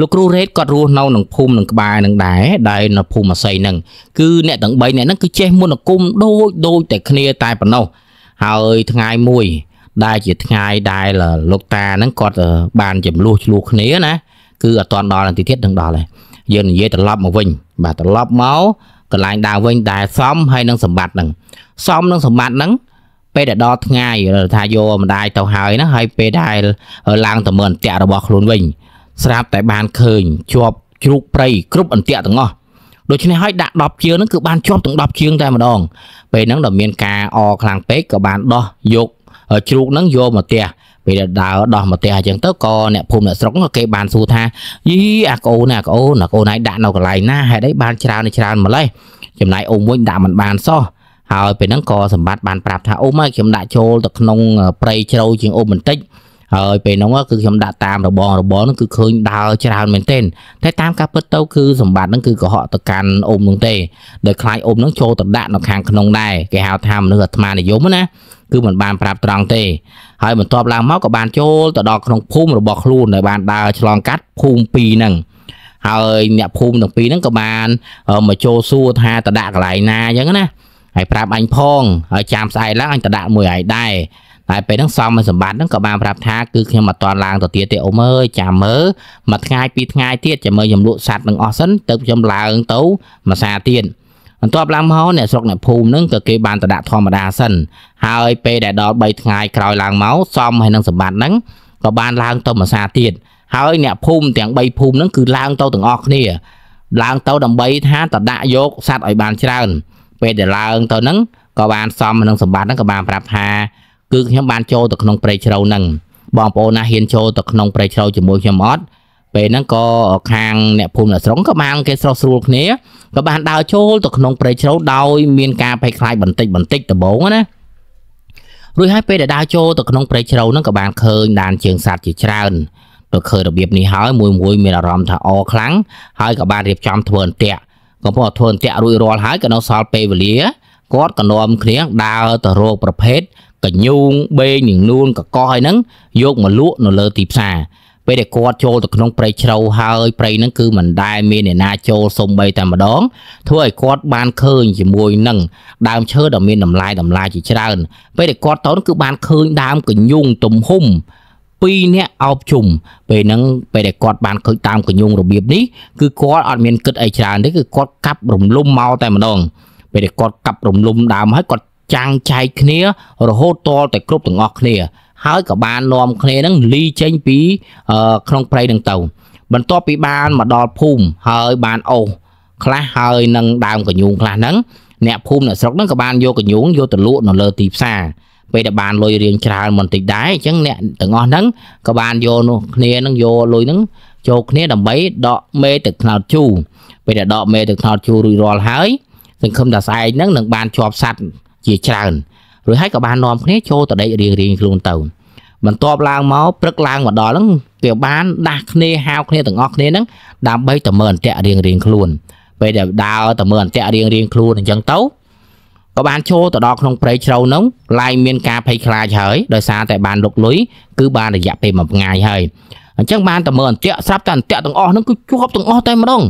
[SPEAKER 1] លោកគ្រូរ៉េតគាត់រស់នៅក្នុងភូមិនឹងក្បែរនឹងដែរដែលនៅភូមិអាស័យហ្នឹងគឺអ្នកទាំង3អ្នកហ្នឹងគឺចេះមន្តអាគមដូចដូចតែគ្នាតែប៉ុណ្ណោះហើយថ្ងៃមួយដែលជាថ្ងៃដែលលោកតាហ្នឹងគាត់បានចំលោះឆ្លោះគ្នាណាគឺអត់ទាន់ដល់នាទីទៀតនឹងដល់ហើយយើងនិយាយត្រឡប់មកវិញបាទត្រឡប់មកកន្លែងដើរវិញដែលសំហើយនឹងសម្បត្តិហ្នឹងសំនឹងសម្បត្តិហ្នឹងពេលដែលដល់ថ្ងៃថាយកម្ដាយទៅហើយណាហើយពេលដែលឡើងទៅមើលអន្តៈរបស់ខ្លួនវិញស្រាប់តែបានឃើញជាប់ជ្រូកព្រៃគ្រប់អន្ទាក់ទាំងអស់ដូច្នេះហើយដាក់10ជើងហ្នឹងគឺបានជាប់ទាំង10ជើងតែម្ដង ពេលហ្នឹងដល់មានការអខ្លាំងពេកក៏បានដោះយកជ្រូកហ្នឹងយកមកផ្ទះពេលដែលដើរដោះមកផ្ទះអញ្ចឹងទៅក៏អ្នកភូមិអ្នកស្រុកគេបានសួរថាយីអាកូនណាកូនអាកូនឯងដាក់នៅកន្លែងណាហេតុអីបានច្រើនច្រើនម្លេះចំណែកអ៊ំវិញដាក់មិនបានសោះហើយពេលហ្នឹងក៏សម្បត្តិបានប្រាប់ថាអ៊ំឯងខ្ញុំដាក់ចូលទៅក្នុង ព្រៃជ្រៅជាងអ៊ំបន្តិចហើយពេលហ្នឹងគឺខ្ញុំដាក់តាមរបងរបងហ្នឹងគឺឃើញដើរច្រើនមែនទែនតែតាមការពិតទៅគឺសម្បត្តិហ្នឹងគឺកុហកទៅកាន់អ៊ុំហ្នឹងទេដោយខ្លាចអ៊ុំហ្នឹងចូលទៅដាក់នៅខាងក្នុងដែរគេហៅថាមនុស្សអាត្មានិយមណាគឺមិនបានប្រាប់ត្រង់ទេហើយបន្ទាប់ឡើងមកក៏បានចូលទៅដល់ក្នុងភូមិរបស់ខ្លួនដែលបានដើរឆ្លងកាត់ភូមិ2ហ្នឹងហើយអ្នកភូមិទាំងពីរហ្នឹងក៏បានមកចូលសួរថាតដាក់កន្លែងណាអញ្ចឹងណាហើយប្រាប់អញផងហើយចាំស្អែកឡើងអញតដាក់មួយឯងដែរហើយពេលហ្នឹងសំមិនសម្បត្តិហ្នឹងក៏បានប្រាប់ថាគឺខ្ញុំអត់តឡើងទៅទៀតទេអ៊ំអើយចាំមើលមួយថ្ងៃពីរថ្ងៃទៀតចាំមើលខ្ញុំលក់សัตว์នឹងអស់សិនទៅខ្ញុំឡើងទៅមួយសាទៀតបន្ទាប់ឡើងមកអ្នកស្រុកអ្នកភូមិនឹងក៏គេបានទៅដាក់ធម្មតាសិន ហើយ ពេលដែលដល់3ថ្ងៃក្រោយឡើងមកសំហើយនឹងសម្បត្តិហ្នឹងក៏បានឡើងទៅមួយសាទៀតហើយ អ្នកភូមិទាំង3ភូមិហ្នឹងគឺឡើងទៅទាំងអស់គ្នា ឡើងទៅដើម្បីថាទៅដាក់យកសัตว์ឲ្យបានច្រើនពេលដែលឡើងទៅហ្នឹងក៏បានសំនឹងសម្បត្តិហ្នឹងក៏បានប្រាប់ថាគឺខ្ញុំបានចូលទៅក្នុងព្រៃជ្រៅហ្នឹងបងប្អូនណាហ៊ានចូលទៅក្នុងព្រៃជ្រៅជាមួយខ្ញុំអត់ពេលហ្នឹងក៏ខាងអ្នកភូមិអ្នកស្រុងក៏បានគេស្រោះស្រួលគ្នាក៏បានដើរចូលទៅក្នុងព្រៃជ្រៅដោយមានការភ័យខ្លាចបន្តិចបន្តិចដំបូងណារួចហើយពេលដែលដើរចូលទៅក្នុងព្រៃជ្រៅហ្នឹងក៏បានឃើញដានជើងសត្វជាច្រើនទៅឃើញរបៀបនេះហើយមួយមួយមានអារម្មណ៍ថាអខ្លាំងហើយក៏បានរៀបចំ ធ្វើអន្ទាក់កំពុងធ្វើអន្ទាក់រួចរាល់ហើយក៏នៅសល់ពេលវេលាគាត់ក៏នាំគ្នាដើរទៅរកប្រភេទកញ្ញូងបេងនិងនួនកកហើយហ្នឹងយកមកលក់នៅលើទីផ្សារពេលដែលគាត់ចូលទៅក្នុងព្រៃជ្រៅហើយព្រៃហ្នឹងគឺមិនដែលមានអ្នកណាចូលសំបីតែម្ដង ធ្វើឲ្យគាត់បានឃើញជាមួយនឹងដើមឈើដ៏មានតម្លៃតម្លាជាច្រើនពេលដែលគាត់ទៅគឺបានឃើញដើមកញ្ញូងទំហំ2នាក់អោបជុំពេលហ្នឹងពេលដែលគាត់បានឃើញតាមកញ្ញូងរបៀបនេះគឺគាត់អត់មានគិតអីច្រើនទេគឺគាត់កាប់រំលំមកតែម្ដងពេលដែលគាត់កាប់រំលំដើមហើយគាត់ចាំងចែកគ្នា រហូតតលតែគ្រប់ទាំងអស់គ្នាហើយក៏បាននាំគ្នានឹងលីចេញពីក្នុងព្រៃនឹងទៅបន្ទាប់ពីបានមកដល់ភូមិហើយបានអូសខ្លះហើយនឹងដើមកញ្ញូងខ្លះហ្នឹងអ្នកភូមិអ្នកស្រុកហ្នឹងក៏បានយកកញ្ញូងយកទៅលក់នៅលើទីផ្សារពេលដែលបានលុយរៀងច្រើនមិនតិចដែរអញ្ចឹងអ្នកទាំងអស់ហ្នឹងក៏បានយកនោះគ្នានឹងយកលុយហ្នឹងចូលគ្នា ដើម្បីដកមេទឹកថ្នោតជូរពេលដែលដកមេទឹកថ្នោតជូររួចរាល់ហើយសង្ឃឹមថាស្អែកហ្នឹងនឹងបានជាប់សัตว์ជាច្រើនរួចហើយក៏បាននាំគ្នាចូលទៅដេករៀងរៀងខ្លួនទៅបន្ទាប់ឡើងមកព្រឹកឡើងមកដល់ហ្នឹងគេបានដាស់គ្នាហាវគ្នាទាំងអស់គ្នាហ្នឹងដើម្បីទៅមើលអន្តៈរៀងរៀងខ្លួនពេលដែលដើរទៅមើលអន្តៈរៀងរៀងខ្លួនអញ្ចឹងទៅក៏បានចូលទៅដល់ក្នុងព្រៃជ្រៅនោះឡាយមានការភ័យខ្លាចហើយដោយសារតែបានលុកលុយគឺបានរយៈពេលមួយថ្ងៃហើយអញ្ចឹងបានតែមើលអន្តៈស្រាប់តែអន្តៈទាំងអស់ហ្នឹងគឺជាប់ទាំងអស់តែម្ដង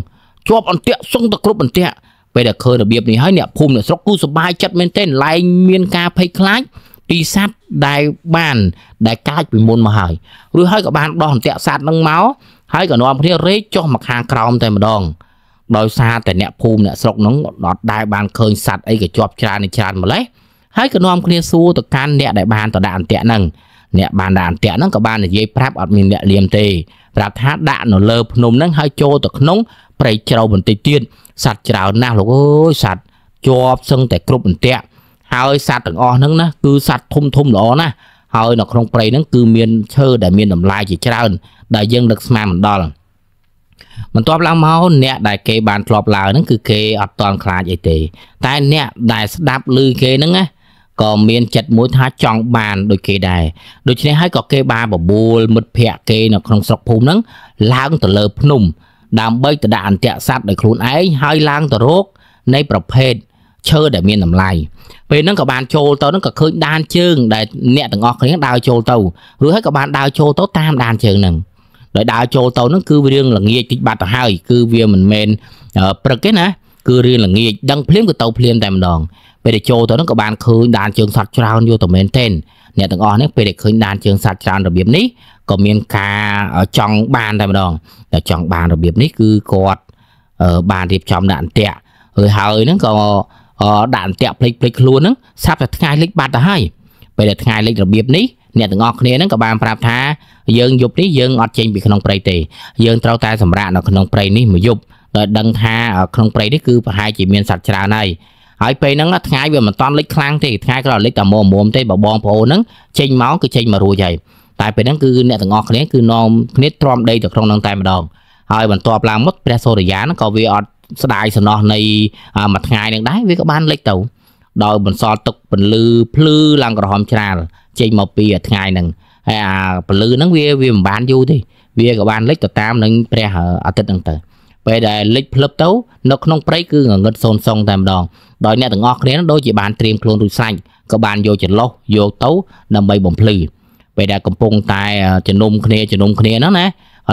[SPEAKER 1] ជាប់អន្តៈសឹងតែគ្រប់អន្តៈពេលដែលឃើញរបៀបនេះហើយអ្នកភូមិអ្នកស្រុកគូសប្បាយចិត្តមែនទែនឡែងមានការភ័យខ្លាចពីសัตว์ដែលបានដែលកាចពីមុនមកហើយរួចហើយក៏បានដោះអន្ទាក់សัตว์នឹងមកហើយក៏នាំគ្នារេកចុះមកខាងក្រោមតែម្ដងដោយសារតែអ្នកភូមិអ្នកស្រុកនឹងអត់ដែលបានឃើញសัตว์អីក៏ជាប់ច្រើនច្រើនម្លេះហើយក៏នាំគ្នាសួរទៅកាន់អ្នកដែលបានតដាក់អន្ទាក់ហ្នឹងអ្នកបានដាក់អន្ទាក់ហ្នឹងក៏បាននិយាយប្រាប់អត់មានអ្នកលៀមទេប្រាប់ថាដាក់នៅលើភ្នំហ្នឹងហើយចូលទៅក្នុងព្រៃជ្រៅបន្តិចទៀតសัตว์ច្រើនណាស់លោកអើយសัตว์ជាប់សឹងតែគ្រប់អន្ទាក់ហើយសัตว์ទាំងអស់ហ្នឹងណាគឺសัตว์ធំធំល្អណាស់ហើយនៅក្នុងព្រៃហ្នឹង គឺមានឈើដែលមានតម្លៃជាច្រើនដែលយើងនឹកស្មានមិនដល់បន្ទាប់ឡើងមកអ្នក ដែលគេបានធ្លាប់ឡើងហ្នឹងគឺគេអត់តន់ខ្លាចអីទេតែអ្នក ដែលស្ដាប់ឮគេហ្នឹងណាក៏មានចិត្តមួយថាចង់បាន ដូចគេដែរដូច្នេះហើយក៏គេបានបបួលមិត្តភ័ក្តិគេនៅក្នុងស្រុកភូមិហ្នឹងឡើងទៅលើ ភ្នំ ដើម្បីទៅដាក់អន្ទាក់សัตว์ដោយខ្លួនឯងហើយឡើងទៅរកនៃប្រភេទឈើដែលមានតម្លៃពេលហ្នឹងក៏បានចូលទៅហ្នឹងក៏ឃើញដានជើងដែលអ្នកទាំងអស់គ្នាដើរចូលទៅរួចហើយក៏បានដើរចូលទៅតាមដានជើងហ្នឹងដោយដើរចូលទៅហ្នឹងគឺរឿងល្ងាចតិចបាត់ទៅហើយគឺវាមិនមែនព្រឹកទេណាគឺរឿងល្ងាចដឹងភ្លាមក៏ទៅភ្លាមតែម្ដងពេលដែលចូលទៅនឹងក៏បានឃើញដានជើងសត្វច្រើនយូរតែមែនទែនអ្នកទាំងអស់នេះពេលដែលឃើញដានជើងសត្វច្រើនរបៀបនេះក៏មានការចង់បានតែម្ដងតែចង់បានរបៀបនេះ គឺគាត់បានរៀបចំដាក់អន្ទាក់ហើយហើយហ្នឹងក៏ដាក់អន្ទាក់ភ្លេចភ្លេចខ្លួនហ្នឹងស្រាប់តែថ្ងៃលិចបាត់ទៅហើយពេលដែលថ្ងៃលិចរបៀបនេះអ្នកទាំងអស់គ្នាហ្នឹងក៏បានប្រាប់ថាយើងយប់នេះយើងអត់ចេញពីក្នុងព្រៃទេ យើងត្រូវតែសម្រាកនៅក្នុងព្រៃនេះមួយយប់ដោយដឹងថា ក្នុងព្រៃនេះគឺប្រហែលជាមានសត្វច្រើនហើយហើយពេលហ្នឹងថ្ងៃវាមិនតាន់លិចខ្លាំងទេថ្ងៃក្រោយលិចតែមុំមុំទេបើបងប្អូនហ្នឹងចេញមកគឺចេញមករួចហើយតែពេលហ្នឹងគឺអ្នកទាំងអស់គ្នាគឺនាំគ្នាទ្រាំដីទៅក្នុងហ្នឹងតែម្ដងហើយបន្ទាប់ឡើងមកព្រះសូរិយាហ្នឹងក៏វាអត់ស្ដាយសំណោះនៃមួយថ្ងៃហ្នឹងដែរវាក៏បានលិចទៅដោយបន្សល់ទឹកពន្លឺភ្លឺឡើងក្រហមច្រាលចេញមកពីថ្ងៃហ្នឹងហើយអាពន្លឺហ្នឹងវាវាមិនបានយូរទេវាក៏បានលិចទៅតាមនឹងព្រះអាទិត្យហ្នឹងទៅពេលដែលលិចភ្លឹបទៅ នៅក្នុងព្រៃគឺងងឹតសូនសុងតែម្ដងដោយអ្នកទាំងអស់គ្នាដូចជាបានត្រៀមខ្លួនរួចស្រេចក៏បានយកចន្លោះយកទៅដើម្បីបំភ្លឺពេលដែលកំពុងតែជំនុំគ្នាជំនុំគ្នាហ្នឹងណា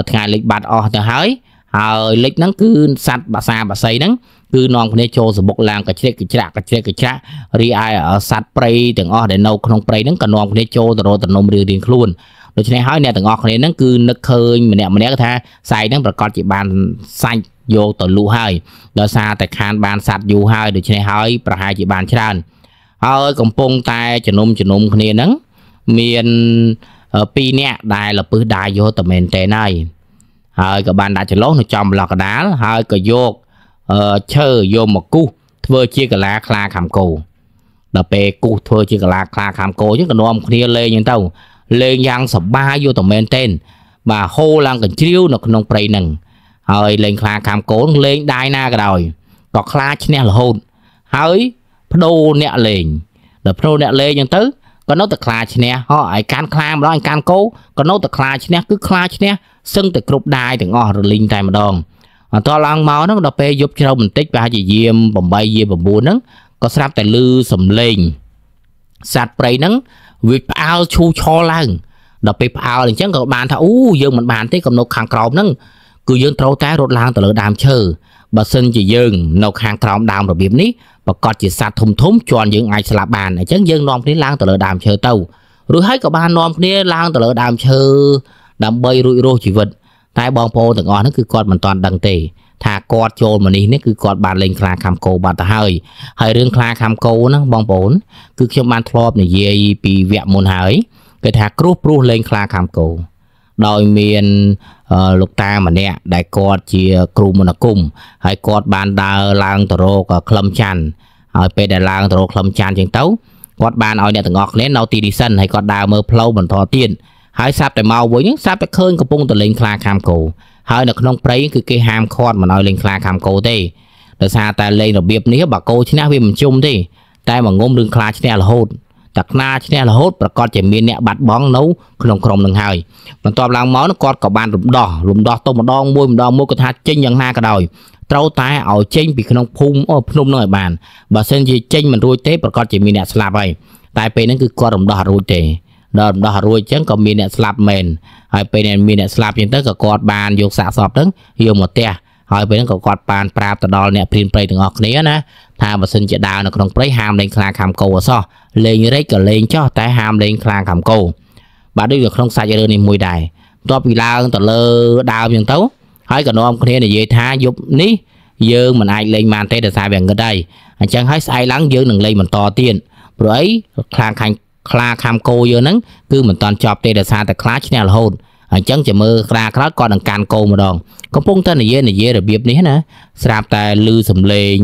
[SPEAKER 1] ថ្ងៃលិចបាត់អស់ទៅហើយហើយលិចហ្នឹង គឺសัตว์បាសាបាសីហ្នឹង គឺនាំគ្នាចូលសមុកឡើងកជ្រេកកជ្រាក់កជ្រេកកជ្រាក់រីឯសัตว์ព្រៃទាំងអស់ដែលនៅក្នុងព្រៃហ្នឹងក៏នាំគ្នាចូលទៅរត់ទំនុំរៀងៗខ្លួនដូច្នេះហើយអ្នកទាំងអស់គ្នាហ្នឹងគឺនឹកឃើញម្នាក់ម្នាក់ថាខ្សែហ្នឹងប្រកាសជាបានសាច់យកទៅលូហើយដោយសារតែខានបានសัตว์យូរហើយដូច្នេះហើយប្រហែលជាបានច្រើនហើយកំពុងតែជំនុំជំនុំគ្នាហ្នឹងមាន2នាក់ដែលលពឹសដាយកតែមែនតែនហើយហើយក៏បានដាក់ចន្លោះនៅចំប្លុកកដាល ហើយក៏យកឈើយកមកគូសធ្វើជាកលាខ្លាខាំគោដល់ពេលគូសធ្វើជាកលាខ្លាខាំគោចឹងក៏នាំគ្នាលេងចឹងទៅលេងយ៉ាងសប្បាយយូរតែមែនទែនបាទហូរឡើងកញ្ជ្រៀវនៅក្នុងព្រៃហ្នឹងហើយលេងខ្លាខាមកូនលេងដាយណាក៏ដោយក៏ខ្លាឈ្នះរហូតហើយបដូរអ្នកលេងដល់បដូរអ្នកលេងអញ្ចឹងទៅក៏នៅតែខ្លាឈ្នះហោះឲ្យកាន់ខ្លាម្ដងឲ្យកាន់គោក៏នៅតែខ្លាឈ្នះគឺខ្លាឈ្នះសឹងតែគ្រប់ដាយទាំងអស់រលីងតែម្ដងអត់តឡើងមកហ្នឹងដល់ពេលយប់ជ្រៅបន្តិចប្រហែលជាយាម8យាម9ហ្នឹងក៏ស្រាប់តែលឺសំឡេងសត្វព្រៃហ្នឹងវាផ្អើលឈូឆលឡើងដល់ពេលផ្អើលអញ្ចឹងក៏បានថាអូយើងមិនបានទេកំណត់ខាងក្រោមហ្នឹងគឺយើងត្រូវតែរត់ឡើងទៅលើដើមឈើបើសិនជាយើងនៅខាងក្រោមដើមរបៀបនេះប្រកាសជាសត្វធំធំជន់យើងអាចស្លាប់បានអញ្ចឹងយើងនាំគ្នាឡើងទៅលើដើមឈើទៅឬហើយក៏បាននាំគ្នាឡើងទៅលើដើមឈើដើម្បីរួចរស់ជីវិត តែបងប្អូនទាំងអស់ហ្នឹងគឺគាត់មិនទាន់ដឹងទេថាគាត់ចូលមកនេះនេះគឺគាត់បានលេងខ្លាខាំកោបាត់ទៅហើយហើយរឿងខ្លាខាំកោហ្នឹងបងប្អូន គឺខ្ញុំបានធ្លាប់និយាយពីវគ្គមុនហើយគេថាគ្រោះព្រោះលេងខ្លាខាំកោដោយមានលោកតាម្នាក់ដែលគាត់ជា គ្រូមន្តអាគមហើយគាត់បានដើរឡើងទៅរកក្លឹមច័ន្ទហើយពេលដែលឡើងទៅរកក្លឹមច័ន្ទចឹងទៅគាត់បានឲ្យអ្នកទាំងអស់គ្នានៅ ទីនេះសិនហើយគាត់ដើរមើលផ្លូវបន្តទៀតហើយសាប់តែមកវិញសាប់តែឃើញកំពុងតលេងខ្លាខាំកោហើយនៅក្នុងព្រៃគឺគេហាមឃាត់មិនឲ្យលេងខ្លាខាំគោទេដោយសារតែលេងរបៀបនេះបើគោឈ្នះវាមិនជុំទេតែមកងុំរឿងខ្លាឈ្នះរហូតតែខ្លាឈ្នះរហូតប្រកាសជាមានអ្នកបាត់បង់នៅក្នុងក្រុមនឹងហើយបន្ទាប់ឡើងមកគាត់ក៏បានរំដោះរំដោះទៅម្ដងមួយម្ដងមួយគាត់ថាចេញយ៉ាងណាក៏ដោយត្រូវតែឲ្យចេញពីក្នុងភូមិអូភ្នំនោះឲ្យបានបើមិនជាចេញមិនរួចទេប្រកាសជាមានអ្នកស្លាប់ហើយតែពេលហ្នឹងគឺគាត់រំដោះរួចទេដល់ដំណោះរួចអញ្ចឹងក៏មានអ្នកស្លាប់មែនហើយពេលដែលមានអ្នកស្លាប់អញ្ចឹងទៅក៏គាត់បានយកសាកសពហ្នឹងយកមកផ្ទះហើយពេលហ្នឹងក៏គាត់បានប្រាប់ទៅដល់អ្នកព្រានព្រៃទាំងអស់គ្នាណាថាបើសិនជាដើរនៅក្នុងព្រៃហាមលេងខ្លាខាំកោអសោះលេងរែកក៏លេងចោះតែហាមលេងខ្លាខាំកោបាទដូចនៅក្នុងសាច់រឿងនេះមួយដែរបន្ទាប់ពីឡើងទៅលើដើមអញ្ចឹងទៅ ហើយក៏នាំគ្នានិយាយថាយប់នេះយើងមិនអាចលេងបានទេដោយសារវាងឹតហើយអញ្ចឹងហើយស្អែកឡើងយើងនឹងលេងបន្តទៀតព្រោះអីខ្លាំងខាញ់ខ្លាខាំគោយើងហ្នឹងគឺមិនតាន់ចប់ទេដោយសារតែខ្លាឈ្នះរហូតអញ្ចឹងជាមើលខ្លាក្រោយគាត់នឹងកាន់គោម្ដងកំពុងតែនិយាយនិយាយរបៀបនេះណាស្រាប់តែឮសំឡេង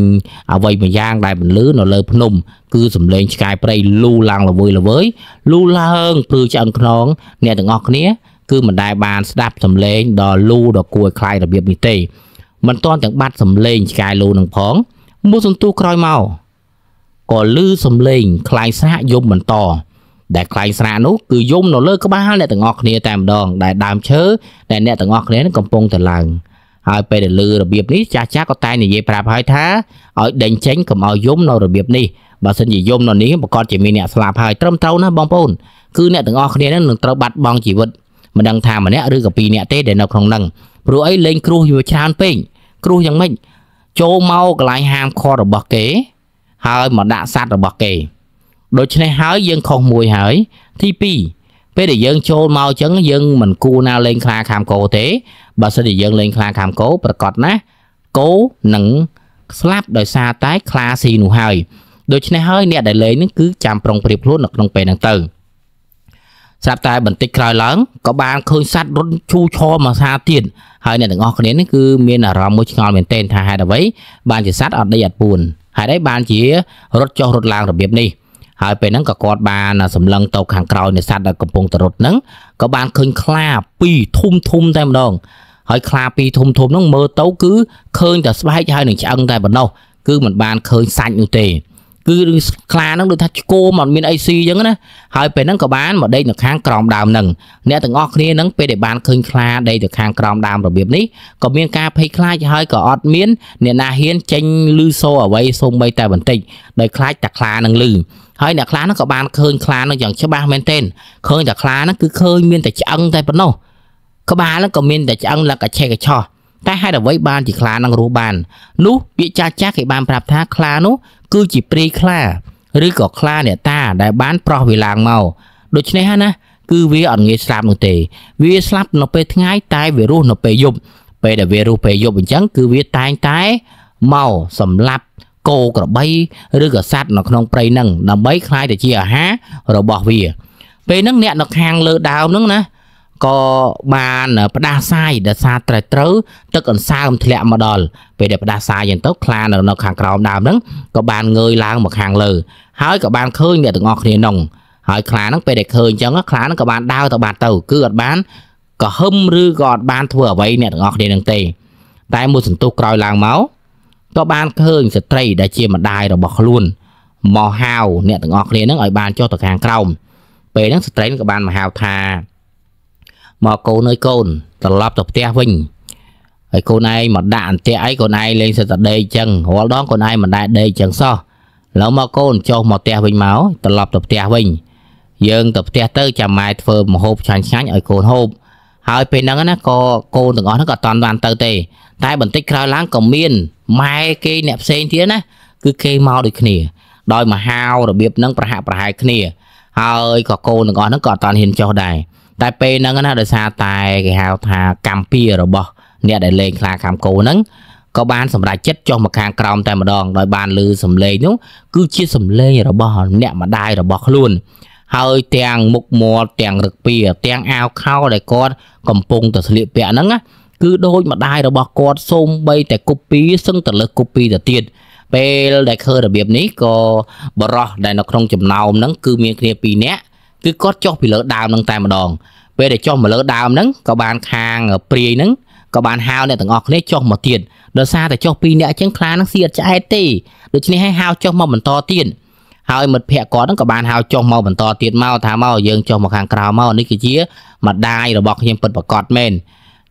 [SPEAKER 1] អ្វីមួយយ៉ាងដែលបន្លឺនៅលើភ្នំ គឺសំឡេងឆ្កែព្រៃលូឡើងល្វើយល្វើយ លូឡើងព្រឺឆ្អឹងខ្នងអ្នកទាំងអស់គ្នាគឺមិនដែលបានស្ដាប់សំឡេងដ៏លូដ៏គួរឲ្យខ្លាចរបៀបនេះទេមិនទាន់ទាំងបាត់សំឡេងឆ្កែលូនឹងផងមួយសន្ទុះក្រោយមកក៏ឮសំឡេងខ្លាយស្រាក់យំបន្តដែលខ្លែងស្រានោះគឺយំនៅលើក្បាលអ្នកទាំងអស់គ្នាតែម្ដង ដែលដើមឈើដែលអ្នកទាំងអស់គ្នានឹងកំពុងតែឡើង ហើយពេលដែលលឺរបៀបនេះចាស់ចាស់ក៏តែនិយាយប្រាប់ហើយថាឲ្យដេញចេញកុំឲ្យយំនៅរបៀបនេះបើសិនជាយំនៅនេះប្រកាសជាមានអ្នកស្លាប់ហើយត្រឹមត្រូវណាបងប្អូនគឺអ្នកទាំងអស់គ្នានឹងត្រូវបាត់បង់ជីវិតមិនដឹងថាម្នាក់ឬក៏ពីរនាក់ទេដែលនៅក្នុងនឹងព្រោះអីលេងគ្រោះវាច្រើនពេកគ្រោះយ៉ាងម៉េចចូលមកកន្លែងហាមឃាត់របស់គេហើយមកដាក់សัตว์របស់គេដូច្នេះហើយយើងខុសមួយហើយទី2ពេលដែលយើងចូលមកអញ្ចឹងយើងមិនគួរណាលេងខ្លាខាមកោទេបើសិនជាយើងលេងខ្លាខាមកោប្រកាសណាគោនឹងស្លាប់ដោយសារតែខ្លាស៊ីនោះហើយដូច្នេះហើយអ្នកដែលលេងនឹងគឺចាំប្រុងប្រៀបខ្លួននៅក្នុងពេលហ្នឹងទៅស្រាប់តែបន្តិចក្រោយឡើងក៏បានឃើញសត្វរត់ឈូឆរមកសាទៀតហើយអ្នកទាំងអស់គ្នានេះគឺមានអារម្មណ៍មួយឆ្ងល់មែនទែនថាហេតុអ្វីបានជាសត្វអត់ដីអត់ពួនហេតុអីបានជារត់ចុះរត់ឡើងរបៀបនេះហើយពេលហ្នឹងក៏គាត់បានសម្លឹងទៅ ខាងក្រោយនៃសត្វដែលកំពុងតរត់ហ្នឹងក៏បានឃើញខ្លាពីរធំធំតែម្ដង ហើយខ្លាពីរធំធំហ្នឹងមើលទៅគឺឃើញតែស្បែកហើយនឹងឆ្អឹងតែប៉ុណ្ណោះគឺមិនបានឃើញសាច់នោះទេគឺខ្លាហ្នឹងដូចថាឆ្កោមអត់មានអីស៊ីអញ្ចឹងណាហើយពេលហ្នឹងក៏បានមកដេកនៅខាងក្រោមដើមហ្នឹងអ្នកទាំងអស់គ្នាហ្នឹងពេលដែលបានឃើញខ្លាដេកនៅខាងក្រោមដើមរបៀបនេះក៏មានការភ័យខ្លាចហើយក៏អត់មានអ្នកណាហ៊ានចេញលឺសូអ្វីសូម្បី តែបន្តិចដោយខ្លាចតែខ្លានឹងលឺហើយអ្នកខ្លាហ្នឹងក៏បានឃើញខ្លាហ្នឹងយ៉ាងច្បាស់មែនទែនឃើញតែខ្លាហ្នឹងគឺឃើញមានតែឆ្អឹងតែប៉ុណ្ណោះក្បាលហ្នឹងក៏មានតែឆ្អឹងលក្ខឆេកឆោះតែហេតុអ្វីបានជាខ្លានឹងរស់បាន នោះពាក្យចាស់ចាស់គេបានប្រាប់ថាខ្លានោះគឺជាព្រាយខ្លាឬក៏ខ្លាអ្នកតាដែល បានប្រោះវេលាងមកដូច្នេះហើយណាគឺវាអត់ងាយស្លាប់នោះទេ វាស្លាប់នៅពេលថ្ងៃតែវារស់នៅពេលយប់ពេលដែលវារស់ពេលយប់អញ្ចឹងគឺវាតែងតែមកសម្លាប់គោក្របីឬក៏សត្វនៅក្នុងព្រៃហ្នឹងដើម្បីคล้ายទៅជាអាហាររបស់វាពេលហ្នឹងអ្នកនៅខាងលើដើមហ្នឹងណាក៏បានផ្ដាសាយដែលសារត្រូវត្រូវទឹកអន្សើមធ្លាក់មកដល់ពេលដែលផ្ដាសាយយ៉ាងទៅខ្លានៅខាងក្រោមដើមហ្នឹងក៏បានងើយឡើងមកខាងលើហើយក៏បានឃើញអ្នកទាំងអស់គ្នានោះហើយខ្លាហ្នឹងពេលដែលឃើញអញ្ចឹងខ្លាហ្នឹងក៏បានដើរទៅបាត់ទៅគឺអត់បានក៏ហឹមឬក៏អត់បានធ្វើអ្វីអ្នកទាំងអស់គ្នានឹងទេតែមួយសន្ទុះក្រោយឡើងមកក៏បានឃើញស្ត្រីដែលជាម្ដាយរបស់ខ្លួនមកហៅអ្នកទាំងអស់គ្នានឹងឲ្យបានចុះទៅខាងក្រោមពេលហ្នឹងស្ត្រីនឹងក៏បានមកហៅថាមកកូនអើយកូនត្រឡប់ទៅផ្ទះវិញហើយកូនឯងមកដាក់អន្ទាក់អីកូនឯងលេងសិតតែដេកចឹងរាល់ដងកូនឯងមិនដែរដេកចឹងសោះឥឡូវមកកូនចុះមកផ្ទះវិញមកត្រឡប់ទៅផ្ទះវិញ យើងទៅផ្ទះទៅចាំម៉ែធ្វើម្ហូបឆ្ងាញ់ឆ្ងាញ់ឲ្យកូនហូបហើយពេលហ្នឹងណាក៏កូនទាំងអស់ហ្នឹងក៏អត់តាន់បានទៅទេតែបន្តិចក្រោយឡើងក៏មានម៉ែគេអ្នកផ្សេងទៀតណាគឺគេមកដូចគ្នាដោយមហាវរបៀបហ្នឹងប្រហាក់ប្រហែលគ្នា ហើយក៏កូនទាំងអស់ហ្នឹងក៏អត់តានហ៊ានចុះដែរតែពេលហ្នឹងណាដោយសារតែ គេហៅថាកម្មពីរបស់អ្នកដែលលេងខ្លាខាំកូនហ្នឹងក៏បានសម្រេចចិត្តចុះមកខាងក្រោមតែម្ដង ដោយបានលឺសំឡេងនោះគឺជាសំឡេងរបស់អ្នកម្ដាយរបស់ខ្លួនហើយទាំងមុខមាត់ទាំងរឹកពីទាំងអាវខោដែលគាត់កំពុងតែស្លៀកពាក់ហ្នឹងណាគឺដូចម្ដាយរបស់គាត់សូមបីតែគប់ពីសឹងតលើគប់ពីទៅទៀតពេលដែលឃើញរបៀបនេះក៏បរោះដែលនៅក្នុងចំណោមហ្នឹងគឺមានគ្នាពីរនាក់គឺគាត់ចុះពីលើដើមហ្នឹងតែម្ដងពេលដែលចុះមកលើដើមហ្នឹងក៏បានខាងព្រាយហ្នឹងក៏បានហៅអ្នកទាំងអស់គ្នាចុះមកទៀតដោយសារតែចុះពីរនាក់អញ្ចឹងខ្លាហ្នឹងស៊ីអត់ឆ្អែតទេដូច្នេះឲ្យហៅចុះមកបន្តទៀតហើយមិត្តភ័ក្ដិគាត់ហ្នឹងក៏បានហៅចុះមកបន្តទៀតមកថាមកយើងចុះមកខាងក្រៅមកនេះគឺជាម្ដាយរបស់ខ្ញុំពិតប្រកបមែន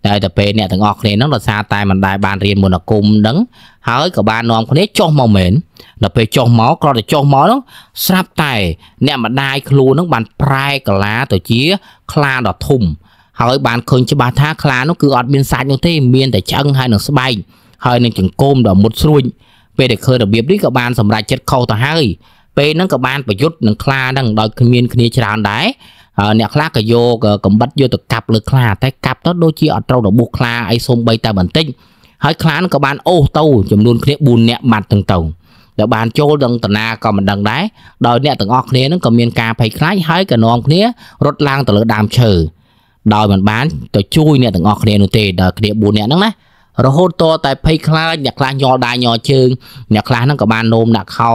[SPEAKER 1] តែតែពេលអ្នកទាំងអស់គ្នាហ្នឹងដោយសារតែមិនដែរបានរៀនមន្តអាគមហ្នឹងហើយក៏បាននាំគ្នាចុះមកមែនដល់ពេលចុះមកគ្រាន់តែចុះមកហ្នឹងស្រាប់តែអ្នកម្ដាយខ្លួនហ្នឹងបានប្រែកលាទៅជា ខ្លាដ៏ធំហើយ បានឃើញច្បាស់ថាខ្លានោះគឺអត់មានសាច់នោះទេមានតែឆ្អឹងហើយនឹងស្បែកហើយនឹងចង្កូមដ៏មុតស្រួយពេលដែលឃើញរបៀបនេះក៏បានសម្រេចចិត្តខុសទៅហើយ ពេលហ្នឹងក៏បានប្រយុទ្ធនឹងខ្លានឹងដោយគ្មានគ្នាច្រើនដែរអ្នកខ្លះក៏យកកំបិតយកទៅកាប់លើខ្លាតែកាប់ទៅដូចជាអត់ត្រូវរបួសខ្លាអីសូម្បីតែបន្តិចហើយខ្លានឹងក៏បានអូសទៅចំនួនគ្នា4នាក់បាត់ទាំងទៅដែលបានចូលដល់តាណាក៏មិនដឹងដែរដោយអ្នកទាំងអស់គ្នានឹងក៏មានការភ័យខ្លាចហើយក៏នាំគ្នារត់ឡើងទៅលើដើមឈើដោយមិនបានទៅជួយអ្នកទាំងអស់គ្នានោះទេដល់គ្នា4នាក់ហ្នឹងណារហូតតតែភ័យខ្លាចអ្នកខ្លះញ័រដៃញ័រជើងអ្នកខ្លះហ្នឹងក៏បាននោមដាក់ខោ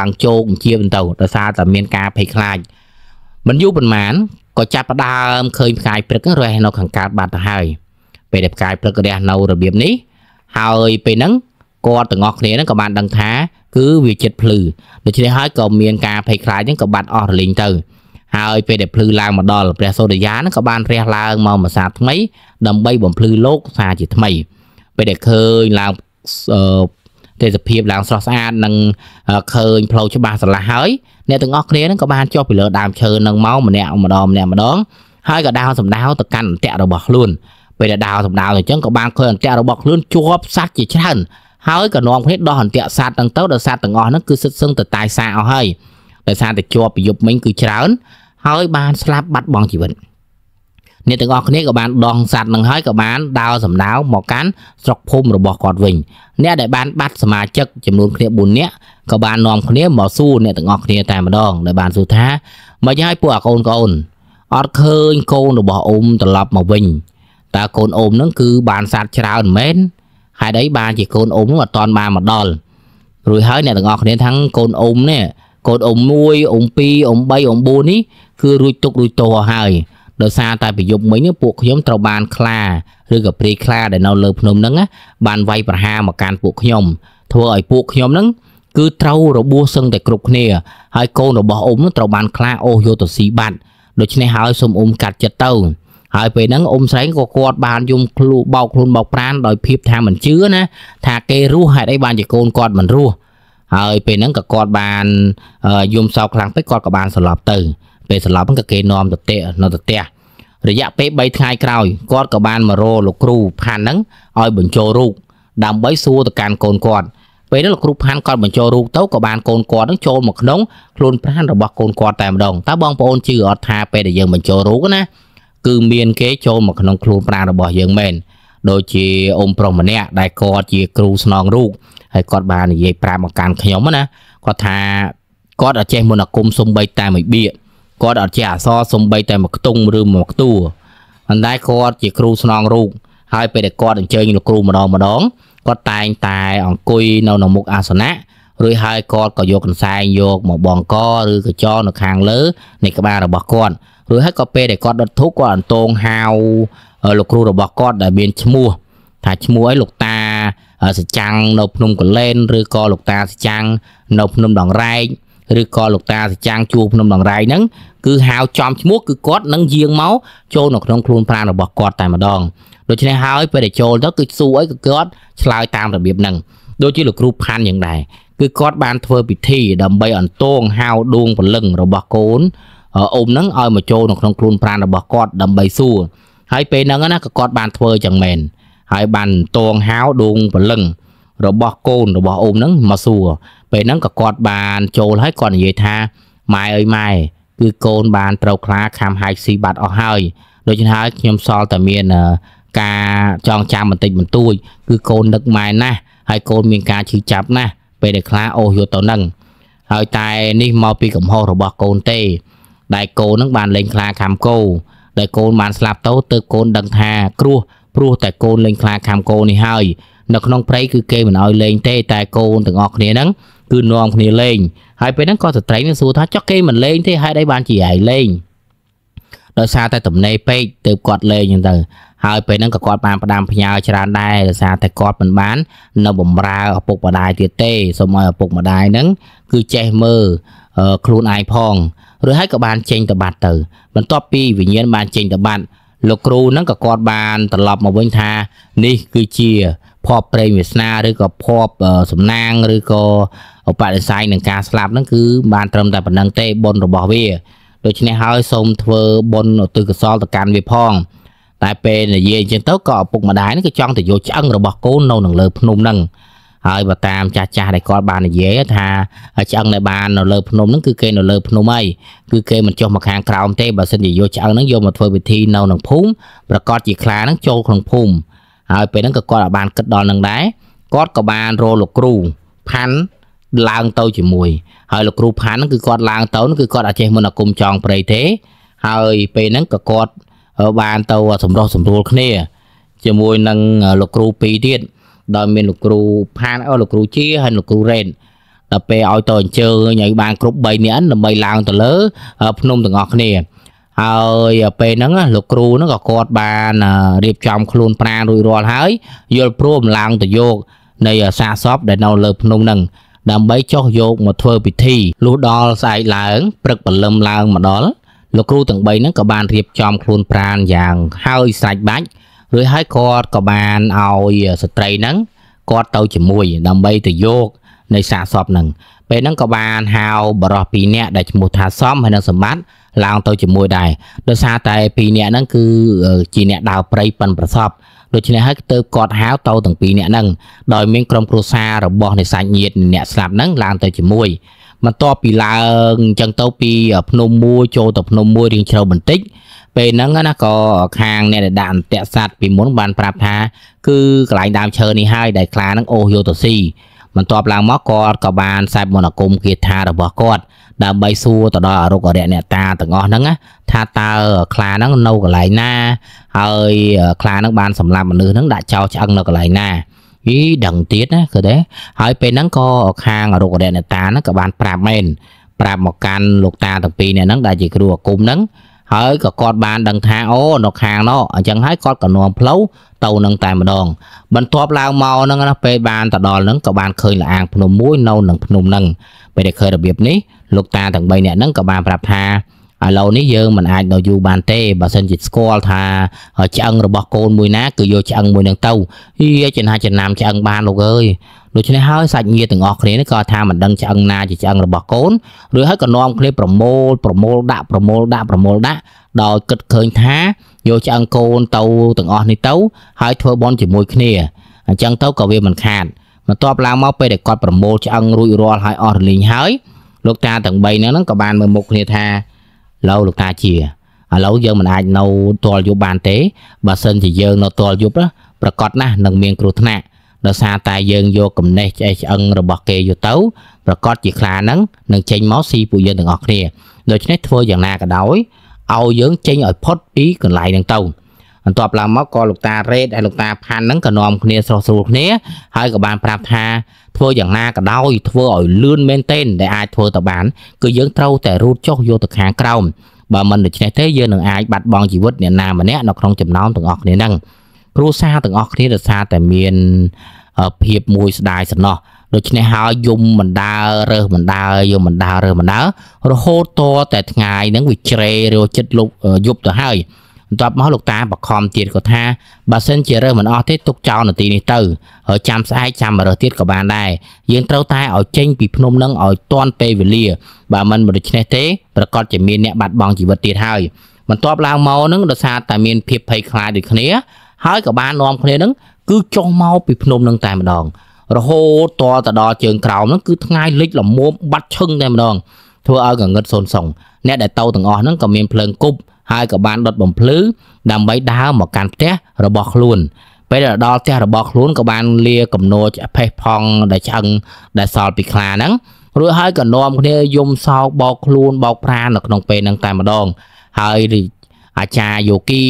[SPEAKER 1] ឡើងជោកជាបន្តទៅដោយសារតែមានការភ័យខ្លាចមិនយូរប៉ុន្មានក៏ចាប់ផ្ដើមឃើញផ្កាយព្រឹករះនៅខាងកើតបាត់ទៅហើយពេលដែលផ្កាយព្រឹករះនៅរបៀបនេះហើយពេលហ្នឹងគាត់ទាំងអស់គ្នាហ្នឹងក៏បាន ដឹងថា គឺវាចិត្តភ្លឺដូច្នេះហើយក៏មានការភ័យខ្លាចហ្នឹងក៏បាត់អស់រលីងទៅ ហើយពេលដែលភ្លឺឡើងមកដល់ព្រះសូរិយាហ្នឹងក៏បានរះឡើងមកម្សាថ្មីដើម្បីបំភ្លឺលោក សាជាថ្មី ពេលដែលឃើញឡើងទេសភាពឡើងស្រស់ស្អាតនិងឃើញផ្លូវច្បាស់ស្រឡះហើយអ្នកទាំងអស់គ្នានឹងក៏បានចុះពីលើដើមឈើនឹងមកម្នាក់ម្ដងម្នាក់ម្ដងហើយក៏ដើរសំដៅទៅកាន់អន្ទាក់របស់ខ្លួនពេលដែលដើរសំដៅទៅអញ្ចឹងក៏បានឃើញអន្ទាក់របស់ខ្លួនជាប់សัตว์ជាច្រើនហើយក៏នាំគ្នាដោះអន្ទាក់សัตว์ទាំងទៅដល់សัตว์ទាំងអស់ហ្នឹងគឺសិតសឹងទៅតាយសាអស់ហើយដោយសារតែជាប់ពីយប់មិញគឺច្រើន ហើយបានស្លាប់បាត់បង់ជីវិតអ្នកទាំងអស់គ្នាក៏បានដងសัตว์នឹងហើយក៏បានដើរសំដៅមកកាន់ស្រុកភូមិរបស់គាត់វិញអ្នកដែលបានបាត់សមាជិកចំនួនគ្នា4នាក់ក៏បាននាំគ្នាមកសួរអ្នកទាំងអស់គ្នាតែម្ដងដែលបានសួរថាមិនហើយពួកអាកូនកូនអត់ឃើញកូនរបស់អ៊ុំត្រឡប់មកវិញតើកូនអ៊ុំនឹងគឺបានសัตว์ច្រើនមែនហេតុអីបានជាកូនអ៊ុំនោះអត់តាន់បានមកដល់រួចហើយអ្នកទាំងអស់គ្នាថាកូនអ៊ុំនេះកូនអ៊ុំ1អ៊ុំ2អ៊ុំ3អ៊ុំ4នេះគឺរួចទុករួចតោហើយដោយសារតែពីយប់មិញពួកខ្ញុំត្រូវបានខ្លាឬក៏ព្រាយខ្លាដែលនៅលើភ្នំហ្នឹងបានវាយប្រហារមកកាន់ពួកខ្ញុំ ធ្វើឲ្យពួកខ្ញុំហ្នឹងគឺត្រូវរបួសសឹងតែគ្រប់គ្នា ហើយកូនរបស់អ៊ុំត្រូវបានខ្លាអូសយកទៅស៊ីបាត់ដូច្នេះហើយសូមអ៊ុំកាត់ចិត្តទៅហើយពេលហ្នឹងអ៊ុំស្រែងក៏គាត់បានយំគ្លូបោកខ្លួនបោកប្រានដោយភាពថាមិនជឿណាថាគេរស់ហេតុអីបានជាកូនគាត់មិនរស់ហើយពេលហ្នឹងក៏គាត់បានយំសោកខ្លាំងពេកគាត់ក៏បានសន្លប់ទៅពេលស្លាប់ក៏គេនាំទៅផ្ទះនៅទៅផ្ទះរយៈពេល3ថ្ងៃក្រោយគាត់ក៏បានមករកលោកគ្រូផាន់ហ្នឹងឲ្យបញ្ចូលរូបដើម្បីសួរទៅកាន់កូនគាត់ពេលនោះលោកគ្រូផាន់គាត់បញ្ចូលរូបទៅក៏បានកូនគាត់នឹងចូលមកក្នុងខ្លួនប្រានរបស់កូនគាត់តែម្ដងតើបងប្អូនជឿអត់ថាពេលដែលយើងបញ្ចូលរូបណាគឺមានគេចូលមកក្នុងខ្លួនប្រានរបស់យើងមែនដូចជាអ៊ំប្រុសម្នាក់ដែលគាត់ជាគ្រូស្នងរូបហើយគាត់បាននិយាយប្រាប់មកកាន់ខ្ញុំណាគាត់ថាគាត់អត់ចេះមន្តអាគមសំបី តែមួយបៀកគាត់អត់ចេះអក្សរសំបីតែមកខ្ទង់ឬមកតួប៉ុន្តែគាត់ជាគ្រូស្នងរូបហើយពេលដែលគាត់អញ្ជើញលោកគ្រូម្ដងម្ដងគាត់តែងតែអង្គុយនៅក្នុងមុខអាសនៈរួចហើយគាត់ក៏យកកន្សែងយកមកបងកឬកញ្ចក់នៅខាងលើនៃក្បាលរបស់គាត់រួចហើយក៏ពេលដែលគាត់ដុតធូបគាត់អន្តងហៅលោកគ្រូរបស់គាត់ដែលមានឈ្មោះថាឈ្មោះអីលោកតា សច្ចាំងនៅភ្នំកលែនឬក៏លោកតាសច្ចាំងនៅភ្នំដងរែកឬក៏លោកតាសាចាំងជួភ្នំដងរាយហ្នឹងគឺហៅចំឈ្មោះគឺគាត់នឹងយាងមកចូលនៅក្នុងខ្លួនប្រាណរបស់គាត់តែម្ដងដូច្នេះហើយពេលដែលចូលទៅគឺសួរអីគឺគាត់ឆ្លើយតាមរបៀបហ្នឹងដូចជាលោកគ្រូផាន់យ៉ាងដែរគឺគាត់បានធ្វើពិធីដើម្បី អន្ទងហៅដួងព្រលឹងរបស់កូនអ៊ំហ្នឹងឲ្យមកចូលនៅក្នុងខ្លួនប្រាណរបស់គាត់ដើម្បីសួរហើយពេលហ្នឹងណាក៏គាត់បានធ្វើយ៉ាងមែនហើយបានតងហៅដួងព្រលឹងរបស់កូនរបស់អ៊ំហ្នឹងមកសួរពេលហ្នឹងក៏គាត់បានចូលហើយគាត់និយាយថាម៉ែអើយម៉ែគឺកូនបានត្រូវខ្លាខំហាយស៊ីបាត់អស់ហើយដូច្នេះហើយខ្ញុំសល់តែមានការចងចាំបន្តិចបន្តួចគឺកូននឹកម៉ែណាស់ហើយកូនមានការឈឺចាប់ណាស់ពេលដែលខ្លាអូសយកទៅនឹងហើយតែនេះមកពីកំហុសរបស់កូនទេដែលកូននឹងបានលេងខ្លាខំគោដែលកូនបានស្លាប់ទៅទើបកូនដឹងថាគ្រោះព្រោះតែកូនលេងខ្លាខំគោនេះហើយ នៅក្នុងព្រៃគឺគេមិនអោយលេងទេ តែកូនទាំងអស់គ្នាហ្នឹងគឺនាំគ្នាលេងហើយពេលហ្នឹងក៏ស្រ្តេងនឹងសួរថា ចុះគេមិនលេងទេហេតុអីបានជាឯងលេងដោយសារតែទំនេរពេកទើបគាត់លេងហ្នឹងទៅហើយពេលហ្នឹងក៏គាត់បានផ្ដាំផ្ញើច្រើនដែរដោយសារតែគាត់មិនបាននៅបំរើឪពុកម្ដាយទៀតទេសូមឲ្យឪពុកម្ដាយហ្នឹងគឺចេះមើលខ្លួនឯងផងឬហើយក៏បានចេញទៅបាត់ទៅបន្ទាប់ពីវិញ្ញាណបានចេញទៅបាត់លោកគ្រូហ្នឹងក៏គាត់បានត្រឡប់មកវិញថានេះគឺជាភ័ព្វព្រេងវាសនាឬក៏ភ័ព្វសំណាងឬក៏ឧបនិស្ស័យនឹងការស្លាប់ហ្នឹងគឺបានត្រឹមតែប៉ុណ្្នឹងទេបុណ្យរបស់វាដូច្នេះហើយសូមធ្វើបុណ្យឧទ្ទិសកុសលទៅកាន់វាផង តែពេលនិយាយអញ្ចឹងទៅក៏ឪពុកម្ដាយហ្នឹងក៏ចង់ទៅយកឆ្អឹងរបស់កូននៅនឹងលើភ្នំហ្នឹងហើយបើតាមចាស់ចាស់ដែលគាត់បាននិយាយថាឆ្អឹងដែលបាននៅលើភ្នំហ្នឹងគឺគេនៅលើភ្នំហើយគឺគេមិនចុះមកខាងក្រោមទេបើសិនជាយកឆ្អឹងហ្នឹងយកមកធ្វើពិធីនៅក្នុងភូមិប្រកាសជាខ្លាហ្នឹងចូលក្នុងភូមិហើយពេលហ្នឹងក៏គាត់អាចបានគិតដល់នឹងដែរគាត់ក៏បានរលោកគ្រូផាន់ឡើងទៅជាមួយ ហើយលោកគ្រូផាន់ហ្នឹងគឺគាត់ឡើងទៅគឺគាត់អាចចេះមុនអាគមចောင်းព្រៃទេហើយពេលហ្នឹងក៏គាត់បានទៅសម្រោះសម្រួលគ្នា ជាមួយនឹងលោកគ្រូពីរទៀតដោយមានលោកគ្រូផានអស់លោកគ្រូជាហើយលោកគ្រូរ៉េនដល់ពេលឲ្យទៅអញ្ជើញឲ្យបានគ្រប់3នាក់ដើម្បីឡើងទៅលើភ្នំទាំងអស់គ្នាហើយពេលហ្នឹងលោកគ្រូហ្នឹងក៏គាត់បានរៀបចំខ្លួនប្រាណរួចរាល់ហើយយល់ព្រមឡើងទៅយកនៃសាសពដែលនៅលើភ្នំហ្នឹងដើម្បីចុះយកមកធ្វើពិធីលុះដល់ស្អែកឡើងព្រឹកព្រលឹមឡើងមកដល់លោកគ្រូទាំង3ហ្នឹងក៏បានរៀបចំខ្លួនប្រាណយ៉ាងហើយស្រាច់បាច់រួចហើយគាត់ក៏បានឲ្យស្ត្រីហ្នឹងគាត់ទៅជាមួយដើម្បីទៅយកនៃសាកសពនឹងពេលហ្នឹងក៏បានហៅបរោះពីរនាក់ដែលឈ្មោះថាសំហើយនិងសម្បត្តិឡើងទៅជាមួយដែរដោយសារតែពីរនាក់ហ្នឹងគឺជាអ្នកដើរព្រៃប៉ិនប្រសពដូច្នេះហើយទៅគាត់ហៅទៅទាំងពីរនាក់ហ្នឹងដោយមានក្រុមគ្រួសាររបស់នេសាទញាតអ្នកស្លាប់ហ្នឹងឡើងទៅជាមួយបន្ទាប់ពីឡើងអញ្ចឹងទៅពីភ្នំមួយចូលទៅភ្នំមួយរៀងជ្រៅបន្តិចពេលហ្នឹងណាក៏ខាងអ្នកដែលដាក់អន្តៈសัตว์ពីមុនបានប្រាប់ថាគឺកន្លែងដើមឈើនេះហើយដែលខ្លានឹងអូសយកទៅស៊ីបន្ទាប់ឡើងមកគាត់ក៏បានសេពមន្តអាគមគាថារបស់គាត់ដើម្បីសួរទៅដល់អរុគអរិយអ្នកតាទាំងអស់ហ្នឹងថាតើខ្លាហ្នឹងនៅកន្លែងណាហើយខ្លាហ្នឹងបានសម្លាប់មនុស្សហ្នឹងដាក់ចោលឆ្អឹងនៅកន្លែងណាអីដឹងទៀតណាគឺទេហើយពេលហ្នឹងក៏ខាងអរុគអរិយអ្នកតាហ្នឹងក៏បានប្រាប់មែនប្រាប់មកកាន់លោកតាទាំងពីរអ្នកហ្នឹងដែលជាគ្រូអាគមហ្នឹងហើយក៏គាត់បានដឹងថាអូ នៅខាងនោះអញ្ចឹងហើយគាត់ក៏នាំផ្លូវទៅនឹងតែម្ដងបន្ទាប់ឡើងមកហ្នឹងណាពេលបានទៅដល់ហ្នឹងក៏បានឃើញលអាងភ្នំមួយនៅនឹងភ្នំហ្នឹងពេលដែលឃើញរបៀបនេះលោកតាទាំង3នាក់ហ្នឹងក៏បានប្រាប់ថាឥឡូវនេះយើងមិនអាចនៅយូរបានទេបើសិនជាស្គាល់ថាឆ្អឹងរបស់កូនមួយណាគឺយកឆ្អឹងមួយនឹងទៅហីចំណាចំណាំឆ្អឹងបានលោកអើយដូច្នេះហើយសាច់ញាតិទាំងអស់គ្នានេះក៏ថាមិនដឹងឆ្អឹងណាជាឆ្អឹងរបស់កូនឬហើយក៏នាំគ្នាប្រមូលប្រមូលដាក់ប្រមូលដាក់ប្រមូលដាក់ដោយគិតឃើញថាយកឆ្អឹងកូនទៅទាំងអស់នេះទៅហើយធ្វើបន់ជាមួយគ្នាអញ្ចឹងទៅក៏វាមិនខាតបន្ទាប់ឡើងមកពេលដែលគាត់ប្រមូលឆ្អឹងរួចរាល់ហើយអស់រលីងហើយលោកតាទាំង3ហ្នឹងក៏បានមើលមុខគ្នាថាឡូវលោកតាជាឥឡូវយើងមិនអាចនៅទាល់យប់បានទេបើសិនជាយើងនៅទាល់យប់ប្រកាសណាស់នឹងមានគ្រោះថ្នាក់ដោយសារតែយើងយកកំណេះឆ្អេះឆ្អឹងរបស់គេយកទៅប្រកាសជាខ្លានឹងនឹងចេញមកស៊ីពួកយើងទាំងអស់គ្នាដូច្នេះធ្វើយ៉ាងណាក៏ដោយឲ្យយើងចេញឲ្យផុតពីកន្លែងហ្នឹងទៅបន្ទាប់ឡើងមកក៏លោកតារ៉េតហើយលោកតាផាន់ហ្នឹងក៏នាំគ្នាស្រស់ស្រួលគ្នា ហើយក៏បានប្រាប់ថា ធ្វើយ៉ាងណាក៏ដោយ ធ្វើឲ្យលឿនមែនទែនដែលអាចធ្វើទៅបាន គឺយើងត្រូវតែរូតចុះយកទៅខាងក្រោមបើមិនដូច្នេះទេយើងនឹងអាចបាត់បង់ជីវិតអ្នកណាម្នាក់នៅក្នុងចំណោមទាំងអស់គ្នាហ្នឹងគ្រួសារទាំងអស់គ្នាដោយសារតែមានភាពមួយស្ដាយសំណោះដូច្នេះហើយយំបណ្ដើរើសបណ្ដើយំបណ្ដើរើសបណ្ដើរហូតតតែថ្ងៃហ្នឹងវាជ្រេរោចិត្តលុបយប់ទៅហើយបន្ទាប់មកលោកតាបខំទៀតក៏ថាបើសិនជារើសមិនអស់ទេទុកចោលនៅទីនេះទៅហើយចាំស្អែកចាំរើសទៀតក៏បានដែរយើងត្រូវតែឲ្យចេញ ពីភ្នំនឹងឲ្យទាន់ពេលវេលាបើមិនដូច្នេះទេប្រកាសជាមានអ្នកបាត់បង់ជីវិតទៀតហើយបន្ទាប់ឡើងមកនឹងដោយសារតែមានភាពភ័យខ្លាចដូចគ្នាហើយក៏បាននាំគ្នានឹងគឺចុះមកពីភ្នំនឹងតែម្ដង រហូតតទៅដល់ជើងក្រោមហ្នឹងគឺថ្ងៃលិចលមមបាត់ឈឹងតែម្ដង ធ្វើឲ្យកងឹតសូនសុងអ្នកដែលតោទាំងអស់ហ្នឹងក៏មានភ្លើងគប់ហើយក៏បានដុតបំភ្លឺដើម្បីដើរមកកាន់ផ្ទះរបស់ខ្លួនពេលដែលដល់ផ្ទះរបស់ខ្លួនក៏បានលាកំណោចផេះផង់ដែលឆ្អឹងដែលសល់ពីខ្លាហ្នឹងរួចហើយក៏នាំគ្នា យំសោកបោកខ្លួនបោកប្រាណនៅក្នុងពេលហ្នឹងតែម្ដងហើយអាចារ្យយូគី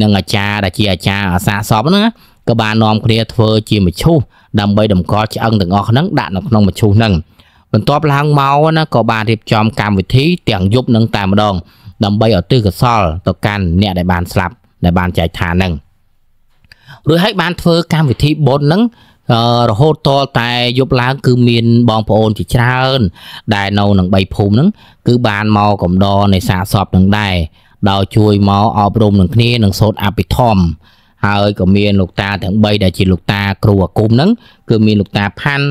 [SPEAKER 1] និងអាចារ្យដែលជាអាចារ្យអាសាសពហ្នឹងក៏បាននាំគ្នាធ្វើជាមឈូសដើម្បីតម្កល់ឆ្អឹងទាំងអស់ហ្នឹងដាក់នៅក្នុងមឈូសហ្នឹងបន្ទាប់ឡើងមកណាក៏បានរៀបចំកម្មវិធីទាំងយប់នឹងតែម្ដងដើម្បីឧទ្ទិសកុសលទៅកាន់អ្នកដែលបានស្លាប់ដែលបានចែកឋានហ្នឹងរួចហើយបានធ្វើកម្មវិធីបុណ្យហ្នឹងរហូតតលតែយប់ឡើងគឺមានបងប្អូនជាច្រើនដែលនៅនឹង៣ភូមិហ្នឹងគឺបានមកកំដរនៃសាសពនឹងដែរដោយជួយមកអប់រំនឹងគ្នានឹងសូត្រអភិធម្មហើយក៏មានលោកតាទាំង3ដែលជាលោកតា គ្រូអាគមហ្នឹងគឺមានលោកតាផាន់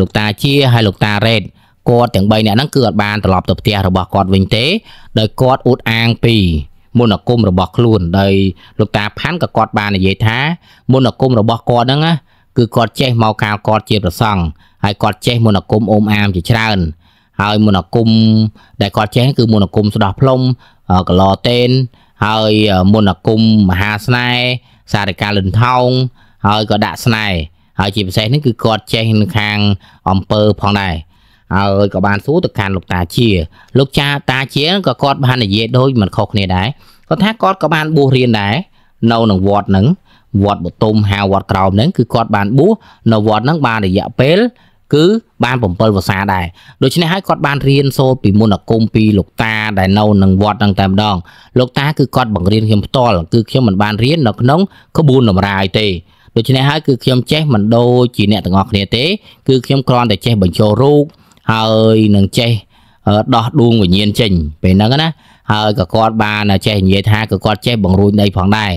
[SPEAKER 1] លោកតាជា ហើយលោកតារ៉េតគាត់ទាំង3នាក់ហ្នឹងគឺអត់បានត្រឡប់ទៅផ្ទះរបស់គាត់វិញទេដោយគាត់អួតអាងពីមន្តអាគមរបស់ខ្លួនដោយលោកតាផាន់ក៏គាត់បាននិយាយថាមន្តអាគមរបស់គាត់ហ្នឹងណាគឺគាត់ចេះមកកាលគាត់ជាប្រសង់ហើយគាត់ចេះមន្តអាគមអូមអាមជាច្រើនហើយមន្តអាគមដែលគាត់ចេះគឺមន្តអាគមស្ដោះផ្លុំកឡតេនហើយមន្តអាគមមហាស្នេហ៍សារកាលិនថោងហើយក៏ដាក់ស្នេហ៍ហើយជាពិសេសនេះគឺគាត់ចេះនៅខាងអំពើផងដែរហើយក៏បានសួរទៅកាន់លោកតាជា លោកចាតាជាក៏គាត់បាននិយាយដូចមិនខុសគ្នាដែរគាត់ថាគាត់ក៏បានបួសរៀនដែរនៅក្នុងវត្តហ្នឹងវត្តបតុមហៅវត្តក្រោមហ្នឹងគឺគាត់បានបួសនៅវត្តហ្នឹងបានរយៈពេលគឺបាន7វស្សាដែរដូច្នេះហើយគាត់បានរៀនសូត្រពីមន្តអាគមពីលោកតាដែលនៅនឹងវត្តហ្នឹងតែម្ដងលោកតាគឺគាត់បង្រៀនខ្ញុំផ្ទាល់គឺខ្ញុំមិនបានរៀននៅក្នុង ក្បួនតម្រាយទេដូច្នេះហើយគឺខ្ញុំចេះមិនដូចជាអ្នកទាំងអស់គ្នាទេ គឺខ្ញុំគ្រាន់តែចេះបញ្ចូលរូបហើយនឹងចេះដោះដួងវិញ្ញាណចេញ ពេលហ្នឹងណាហើយក៏គាត់បាន ចេះនិយាយថាក៏គាត់ចេះបង្រួញដីផងដែរ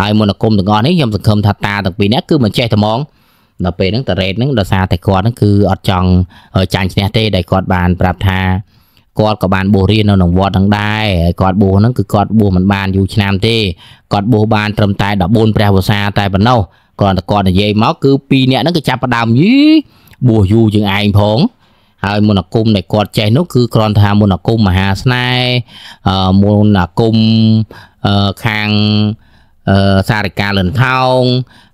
[SPEAKER 1] ហើយមន្តគមទាំងអស់នេះខ្ញុំសង្ឃឹមថាតាទាំងពីរនេះគឺមិនចេះតែហ្មងដល់ពេលហ្នឹងតារ៉េតហ្នឹងដោយសារតែគាត់ហ្នឹងគឺអត់ចង់ចាញ់ឈ្នះទេដែលគាត់បានប្រាប់ថាគាត់ក៏បានបួសរៀននៅក្នុងវត្តហ្នឹងដែរហើយគាត់បួសហ្នឹងគឺគាត់បួសមិនបានយូរឆ្នាំទេគាត់បួសបានត្រឹមតែ14ព្រះវស្សាតែប៉ុណ្ណោះគ្រាន់តែគាត់និយាយមក គឺពីរនាក់ហ្នឹងគឺចាប់ផ្ដើមយីបួសយូរជាងឯងផងហើយមន្តអាគមដែលគាត់ចេះនោះគឺគ្រាន់ថាមន្តអាគមមហាស្នេហ៍មន្តអាគមខាងសារិកាលិនថោង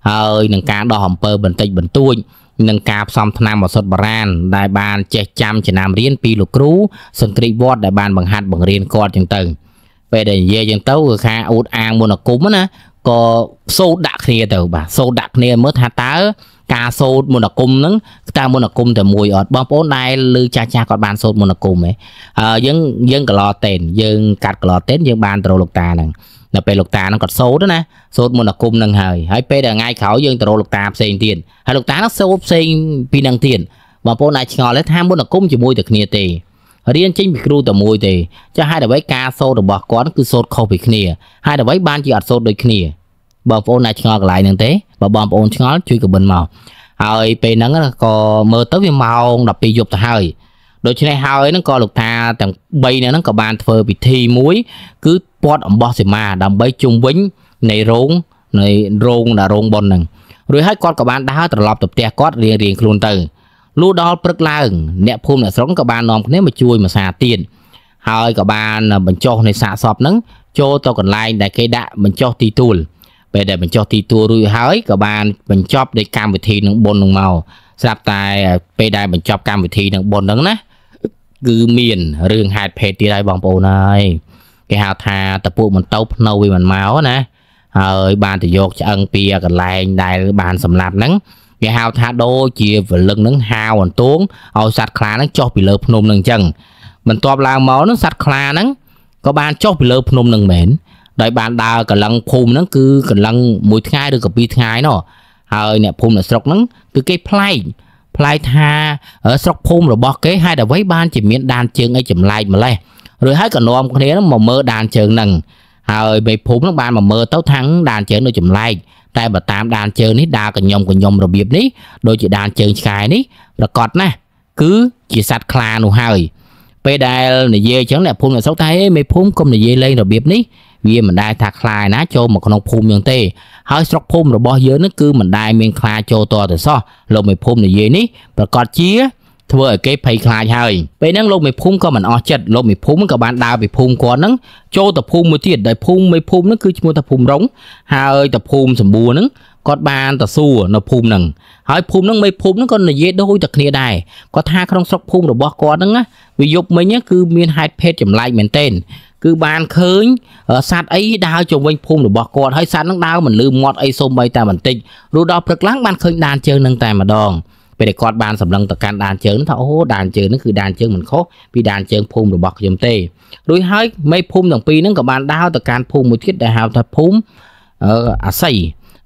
[SPEAKER 1] ហើយនឹងការដោះអំពើបន្តិចបន្តួចនឹងការផ្សំថ្នាំឱសថបុរាណដែលបានចេះចាំចំណាំរៀនពីលោកគ្រូសង្គ្រីវត្តដែលបានបង្ហាត់បង្រៀនគាត់ចឹងទៅពេលដែលនិយាយចឹងទៅគឺការអួតអាងមន្តអាគមណាក៏សូដាក់គ្នាទៅ បាទសូដាក់គ្នាមើលថាតើការសូត្រមន្តអាគមហ្នឹងតើមន្តអាគមតែមួយអត់បងប្អូនដែលលើចាស់ចាស់គាត់បានសូត្រមន្តអាគមហ៎យើងយើងកន្លតេនយើងកាត់កន្លតេនយើងបានទៅលោកតាហ្នឹងនៅពេលលោកតាហ្នឹងគាត់សូត្រណាសូត្រមន្តអាគមហ្នឹងហើយហើយពេលដល់ថ្ងៃក្រោយយើងទៅលោកតាផ្សេងទៀតហើយលោកតាហ្នឹងសូត្រផ្សេងពីហ្នឹងទៀតបងប្អូនអាចឆ្ងល់ទេថាមន្តអាគមជាមួយតែគ្នាទេរៀនចេញពីគ្រូតែមួយទេចាហេតុអ្វីការសូត្ររបស់គាត់គឺសូត្រខុសពីគ្នាហេតុអ្វីបានជាអត់សូត្រដូចគ្នាបងប្អូនអាចឆ្ងល់កន្លែងហ្នឹងទេបើបងប្អូនឆ្ងល់ជួយខមមិនមកហើយពេលហ្នឹងក៏មើលទៅវាម៉ោង12យប់ទៅហើយ ដូច្នេះហើយហ្នឹងក៏លោកតាទាំង3នាក់ហ្នឹងក៏បានធ្វើពិធីមួយ គឺពាត់អំបោះសីមាដើម្បីជុំវិញនៃរោងនៃរោងណារោងប៉ុនហ្នឹងរួចហើយគាត់ក៏បានដើរត្រឡប់ទៅផ្ទះគាត់រៀងរៀងខ្លួនទៅលុះដល់ព្រឹកឡើង អ្នកភូមិអ្នកស្រុកក៏បាននាំគ្នាមកជួយមកសាទៀនហើយក៏បាន បញ្ចុះនៃសាកសពហ្នឹងចូលទៅកន្លែងដែលគេដាក់បញ្ចុះទីទួលពេលដែលបញ្ចុះទីទួលរួចហើយក៏បានបញ្ចប់ដោយកម្មវិធីនឹងបុណ្យនឹងមកស្រាប់តែពេលដែលបញ្ចប់កម្មវិធីនឹងបុណ្យនឹងណាគឺមានរឿងហេតុភេទទៀតហើយបងប្អូនហើយគេហៅថាតពុះមិនទៅភ្នៅវាមិនមកណាហើយបានទៅយកឆ្អឹងពីកន្លែងដែលបានសម្លាប់ហ្នឹងគេហៅថាដូចជាវលឹងហ្នឹងហាវអន្ទងឲ្យសัตว์ខ្លាហ្នឹងចុះពីលើភ្នំហ្នឹងអញ្ចឹងបន្ទាប់ឡើងមកហ្នឹងសัตว์ខ្លាហ្នឹងក៏បានចុះពីលើភ្នំហ្នឹងមែនដោយបានដើរកលឹងភូមិហ្នឹងគឺកលឹងមួយថ្ងៃឬក៏ពីរថ្ងៃណោះហើយអ្នកភូមិអ្នកស្រុកហ្នឹងគឺគេប្លែកប្លែកថាស្រុកភូមិរបស់គេហេតុអ្វីបានជាមានដានជើងអីចម្លែកម្លេះរួចហើយក៏នាំគ្នាហ្នឹងមកមើលដានជើងហ្នឹងហើយមេភូមិហ្នឹងបានមកមើលទៅថាំងដានជើងនៅចម្លែកតែបើតាមដានជើងនេះដាកញ្ញុំកញ្ញុំរបៀបនេះដូចជាដានជើងឆ្កែនេះប្រកាសណាស់គឺជាសัตว์ខ្លានោះហើយពេលដែលនិយាយអញ្ចឹងអ្នកភូមិអ្នកស្រុកថាហេមេភូមិកុំនិយាយលេងរបៀបនេះវាមិនដែលថាខ្លាណាចូលមកក្នុងភូមិយើងទេហើយស្រុកភូមិរបស់យើងនេះគឺមិនដែលមានខ្លាចូលតទៅសោះលោកមេភូមិនិយាយនេះប្រកាសជា ធ្វើឲ្យគេភ័យខ្លាចហើយពេលហ្នឹងលោកមេភូមិក៏មិនអស់ចិត្តលោកមេភូមិក៏បានដើរពីភូមិគាត់ហ្នឹងចូលទៅភូមិមួយទៀតដែលភូមិមេភូមិហ្នឹងគឺឈ្មោះថាភូមិរង ហើយទៅភូមិសម្បួរហ្នឹងគាត់បានទៅសួរនៅភូមិហ្នឹងហើយភូមិហ្នឹងមេភូមិហ្នឹងក៏និយាយដូចតែគ្នាដែរគាត់ថាក្នុងស្រុកភូមិរបស់គាត់ហ្នឹងណាវាយប់មិញគឺមានហេតុភេទចម្លែកមែនទែនគឺបានឃើញសត្វអីដើរជុំវិញភូមិរបស់គាត់ហើយសត្វហ្នឹងដើរមិនលឺមាត់អីសូម្បីតែបន្តិចរហូតដល់ព្រឹកឡើងបានឃើញដានជើងហ្នឹងតែម្ដងពេលដែលគាត់បានសម្លឹងទៅកាន់ដានជើងថាអូដានជើងនេះគឺដានជើងមិនខុសពីដានជើងភូមិរបស់ខ្ញុំទេរួចហើយមេភូមិទាំងពីរហ្នឹងក៏បានដើរទៅកាន់ភូមិមួយទៀតដែលហៅថាភូមិអាស័យ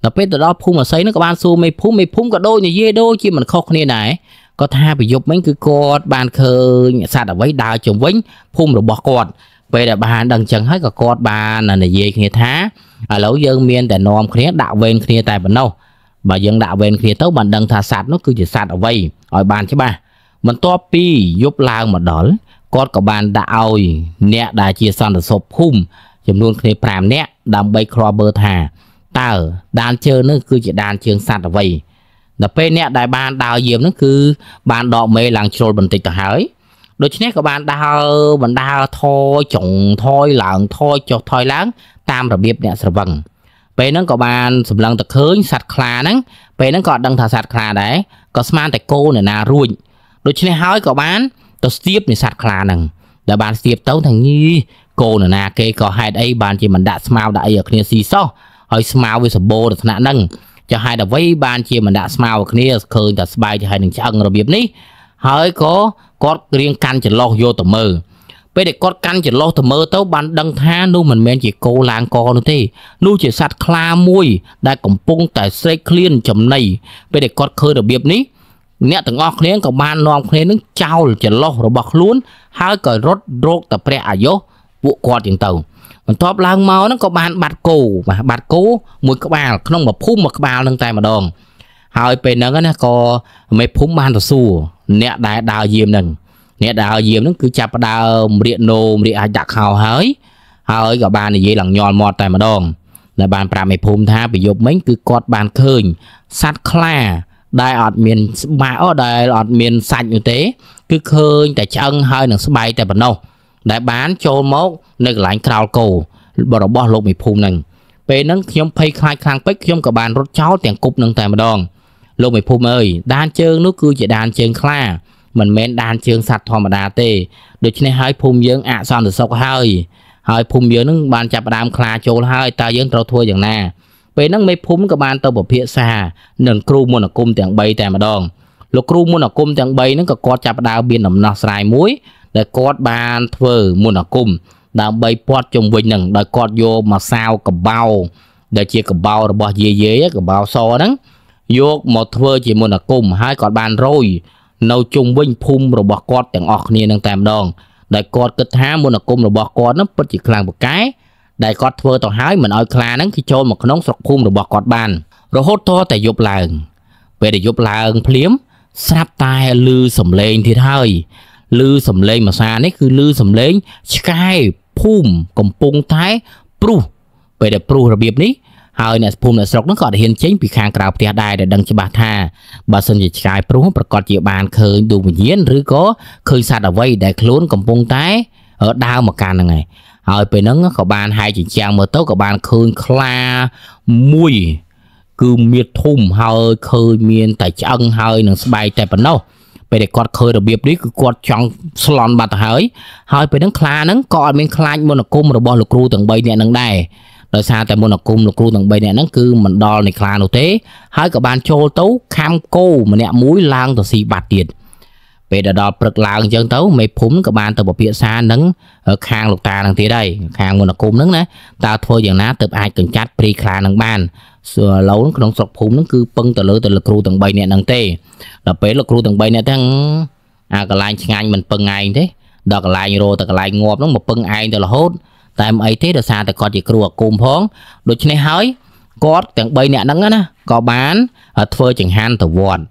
[SPEAKER 1] ដល់ពេលទៅដល់ភូមិអស័យនោះក៏បានសួរមេភូមិមេភូមិក៏ដូចនិយាយដូចជាមិនខុសគ្នាដែរគាត់ថាប្រយុទ្ធវិញគឺគាត់បានឃើញសត្វអ្វីដើរជុំវិញភូមិរបស់គាត់ ពេលដែលបានដឹងចឹងហើយក៏គាត់បាននិយាយគ្នាថាឥឡូវយើងមានតែនាំគ្នាដាក់វេនគ្នាតែប៉ុណ្ណោះបើយើងដាក់វេនគ្នាទៅបានដឹងថាសត្វនោះគឺជាសត្វអ្វីឲ្យបានច្បាស់បន្ទាប់ពីយប់ឡើងមកដល់គាត់ក៏បានដាក់ឲ្យអ្នកដែលជាសន្តិសុខភូមិចំនួន គ្នា5នាក់ដើម្បីខ្លាមើលថាតើដានជើងនឹងគឺជាដានជើងសត្វអ្វីដល់ពេលអ្នកដែលបានដើរយាមនឹងគឺ បានដកមេឡើងជ្រុលបន្តិចទៅហើយដូច្នេះក៏បានដើរបណ្ដើរថយចុងថយឡើងថយចុះថយឡើង តាមរបៀបអ្នកស្រវឹងពេលហ្នឹងក៏បានសម្លឹងទៅឃើញសត្វខ្លាហ្នឹង ពេលហ្នឹងក៏អត់ដឹងថាសត្វខ្លាដែរក៏ស្មានតែគោនៅណារួចដូច្នេះហើយក៏បានទៅស្ទាបនៃសត្វខ្លាហ្នឹងដែលបានស្ទាបទៅថាញីគោនៅណាគេក៏ហេតុអីបានជាមិនដាក់ស្មៅដាក់អីឲ្យគ្នាស៊ីសោះហើយស្មៅវាសម្បូរទៅថ្នាក់ហ្នឹងចាហេតុអ្វីបានជាមិនដាក់ស្មៅគ្នាឃើញតែស្បែកទៅហើយនឹងឆ្អឹងរបៀបនេះហើយក៏គាត់រៀងកាន់ចន្លោះយកទៅមើលពេលដែលគាត់កាន់ចន្លោះទៅមើលទៅបានដឹងថានោះមិនមែនជាគោឡាងកនោះទេនោះជាសត្វខ្លាមួយដែលកំពុងតែស្រេកឃ្លានចំណីពេលដែលគាត់ឃើញរបៀបនេះអ្នកទាំងអស់គ្នាក៏បាននាំគ្នានឹងចោលចន្លោះរបស់ខ្លួន ហើយក៏រត់រោគតព្រះអាយុពួកគាត់ទាំងទៅបន្ទាប់ឡើងមកហ្នឹងក៏បានបាត់គោបាទបាត់គោមួយក្បាលក្នុងមួយភូមិមួយក្បាលហ្នឹងតែម្ដងហើយពេលហ្នឹងណាក៏មេភូមិបានទៅសួរអ្នកដែលដើរយាមហ្នឹងអ្នកដើរយាមហ្នឹងគឺចាប់ផ្ដើមរៀកណោមរៀកអាចដាក់ខោហើយ ហើយក៏បាននិយាយឡើងញ័រមាត់តែម្ដងដែលបានប្រាប់មេភូមិថាប្រយប់មិញគឺគាត់បានឃើញសัตว์ខ្លាដែលអត់មានស្បែកអត់ដែលអត់មានសាច់នោះទេ គឺឃើញតែឆ្អឹងហើយនឹងស្បែកតែប៉ុណ្ណោះដែលបានចូលមកនៅកន្លែងក្រោលគោរបស់លោកមីភូមិហ្នឹងពេលហ្នឹងខ្ញុំភ័យខ្លាចខ្លាំងពេកខ្ញុំក៏បានរត់ចោលទាំងគប់នឹងតែម្ដង លោកមីភូមិអើយដានជើងនោះគឺជាដានជើងខ្លា មិនមែនដានជើងសត្វធម្មតាទេដូច្នេះហើយភូមិយើងអសន្តិសុខហើយហើយភូមិយើងនឹងបានចាប់ផ្ដើមខ្លាចូលហើយតើយើងត្រូវធ្វើយ៉ាងណាពេលហ្នឹងមេភូមិក៏បានទៅពិភាក្សានឹងគ្រូមន្តអាគមទាំង3តែម្ដងលោកគ្រូមន្តអាគមទាំង3ហ្នឹងក៏គាត់ចាប់ផ្ដើមមានដំណោះស្រាយមួយដែលគាត់បានធ្វើមុនអាគមដើម្បីពាត់ជំវិញនឹងដោយគាត់យកមកសាវកបោ ដែលជាកបោរបស់យាយយាយកបោសហ្នឹងយកមកធ្វើជាមុនអាគមហើយគាត់បានរយនៅជុំវិញភូមិរបស់គាត់ទាំងអស់គ្នានឹងតែម្ដង ដែលគាត់គិតថាមុនអាគមរបស់គាត់នឹងពិតជាខ្លាំងពូកែដែលគាត់ធ្វើទៅហើយមិនឲ្យខ្លានឹងគឺចូលមកក្នុងស្រុកភូមិរបស់គាត់បានរហូតតតែយប់ឡើងពេលដែលយប់ឡើងភ្លាមស្រាប់តែឮសំឡេងទៀតហើយឮសំឡេងភាសានេះគឺឮសំឡេងឆ្កែភូមិកំពុងតែព្រុសពេលដែលព្រុសរបៀបនេះហើយអ្នកភូមិអ្នកស្រុកនឹងក៏ហ៊ានចេញពីខាងក្រៅផ្ទះដែរដែលដឹងច្បាស់ថាបើសិនជាឆ្កែព្រុសប្រកាសជាបានឃើញដួងវិញ្ញាណឬក៏ឃើញសត្វអ្វី ដែលខ្លួនកំពុង តែដើរមកកាន់ហ្នឹងឯងហើយពេលហ្នឹងក៏បានហាយជាជាងមើលទៅក៏បានឃើញខ្លាមួយ គឺមានធំហើយឃើញមាន តែឆ្អឹងហើយនឹងស្បែកតែប៉ុណ្ណោះពេលដែលគាត់ឃើញរបៀបនេះគឺគាត់ចង់ស្លន់បាត់ទៅហើយហើយពេលហ្នឹងខ្លាហ្នឹងក៏អត់មានខ្លាចមន្តអាគមរបស់លោកគ្រូទាំង3នាក់ហ្នឹងដែរដោយសារតែមន្តអាគមលោកគ្រូទាំង3នាក់ហ្នឹងគឺមិនដល់នៃខ្លានោះទេ ហើយក៏បានចូលទៅខំគោម្នាក់មួយឡើងទៅស៊ីបាត់ទៀតពេលទៅដល់ព្រឹកឡើងអញ្ចឹងទៅមេភូមិក៏បានទៅពភាសានឹងខាងលោកតានឹងទៀតហើយខាងមន្តអាគមហ្នឹងណាតើធ្វើយ៉ាងណាទើបអាចកញ្ចាត់ព្រីខ្លានឹងបានឡូនក្នុងស្រុកភូមិហ្នឹងគឺពឹងទៅលើទៅលោកគ្រូទាំង3នាក់ហ្នឹងទេដល់ពេលលោកគ្រូទាំង3នាក់ទាំងអាកន្លែងឆ្ងាញ់មិនពឹងឯងទេដល់កន្លែងរោទៅកន្លែងងាប់ហ្នឹងមកពឹងឯងទៅរហូត តែមិនអីទេដោយសារតែគាត់ជាគ្រូអាគមផងដូច្នេះហើយគាត់ទាំង3នាក់ហ្នឹងណាក៏បានធ្វើចង្ហាន់ទៅវត្ត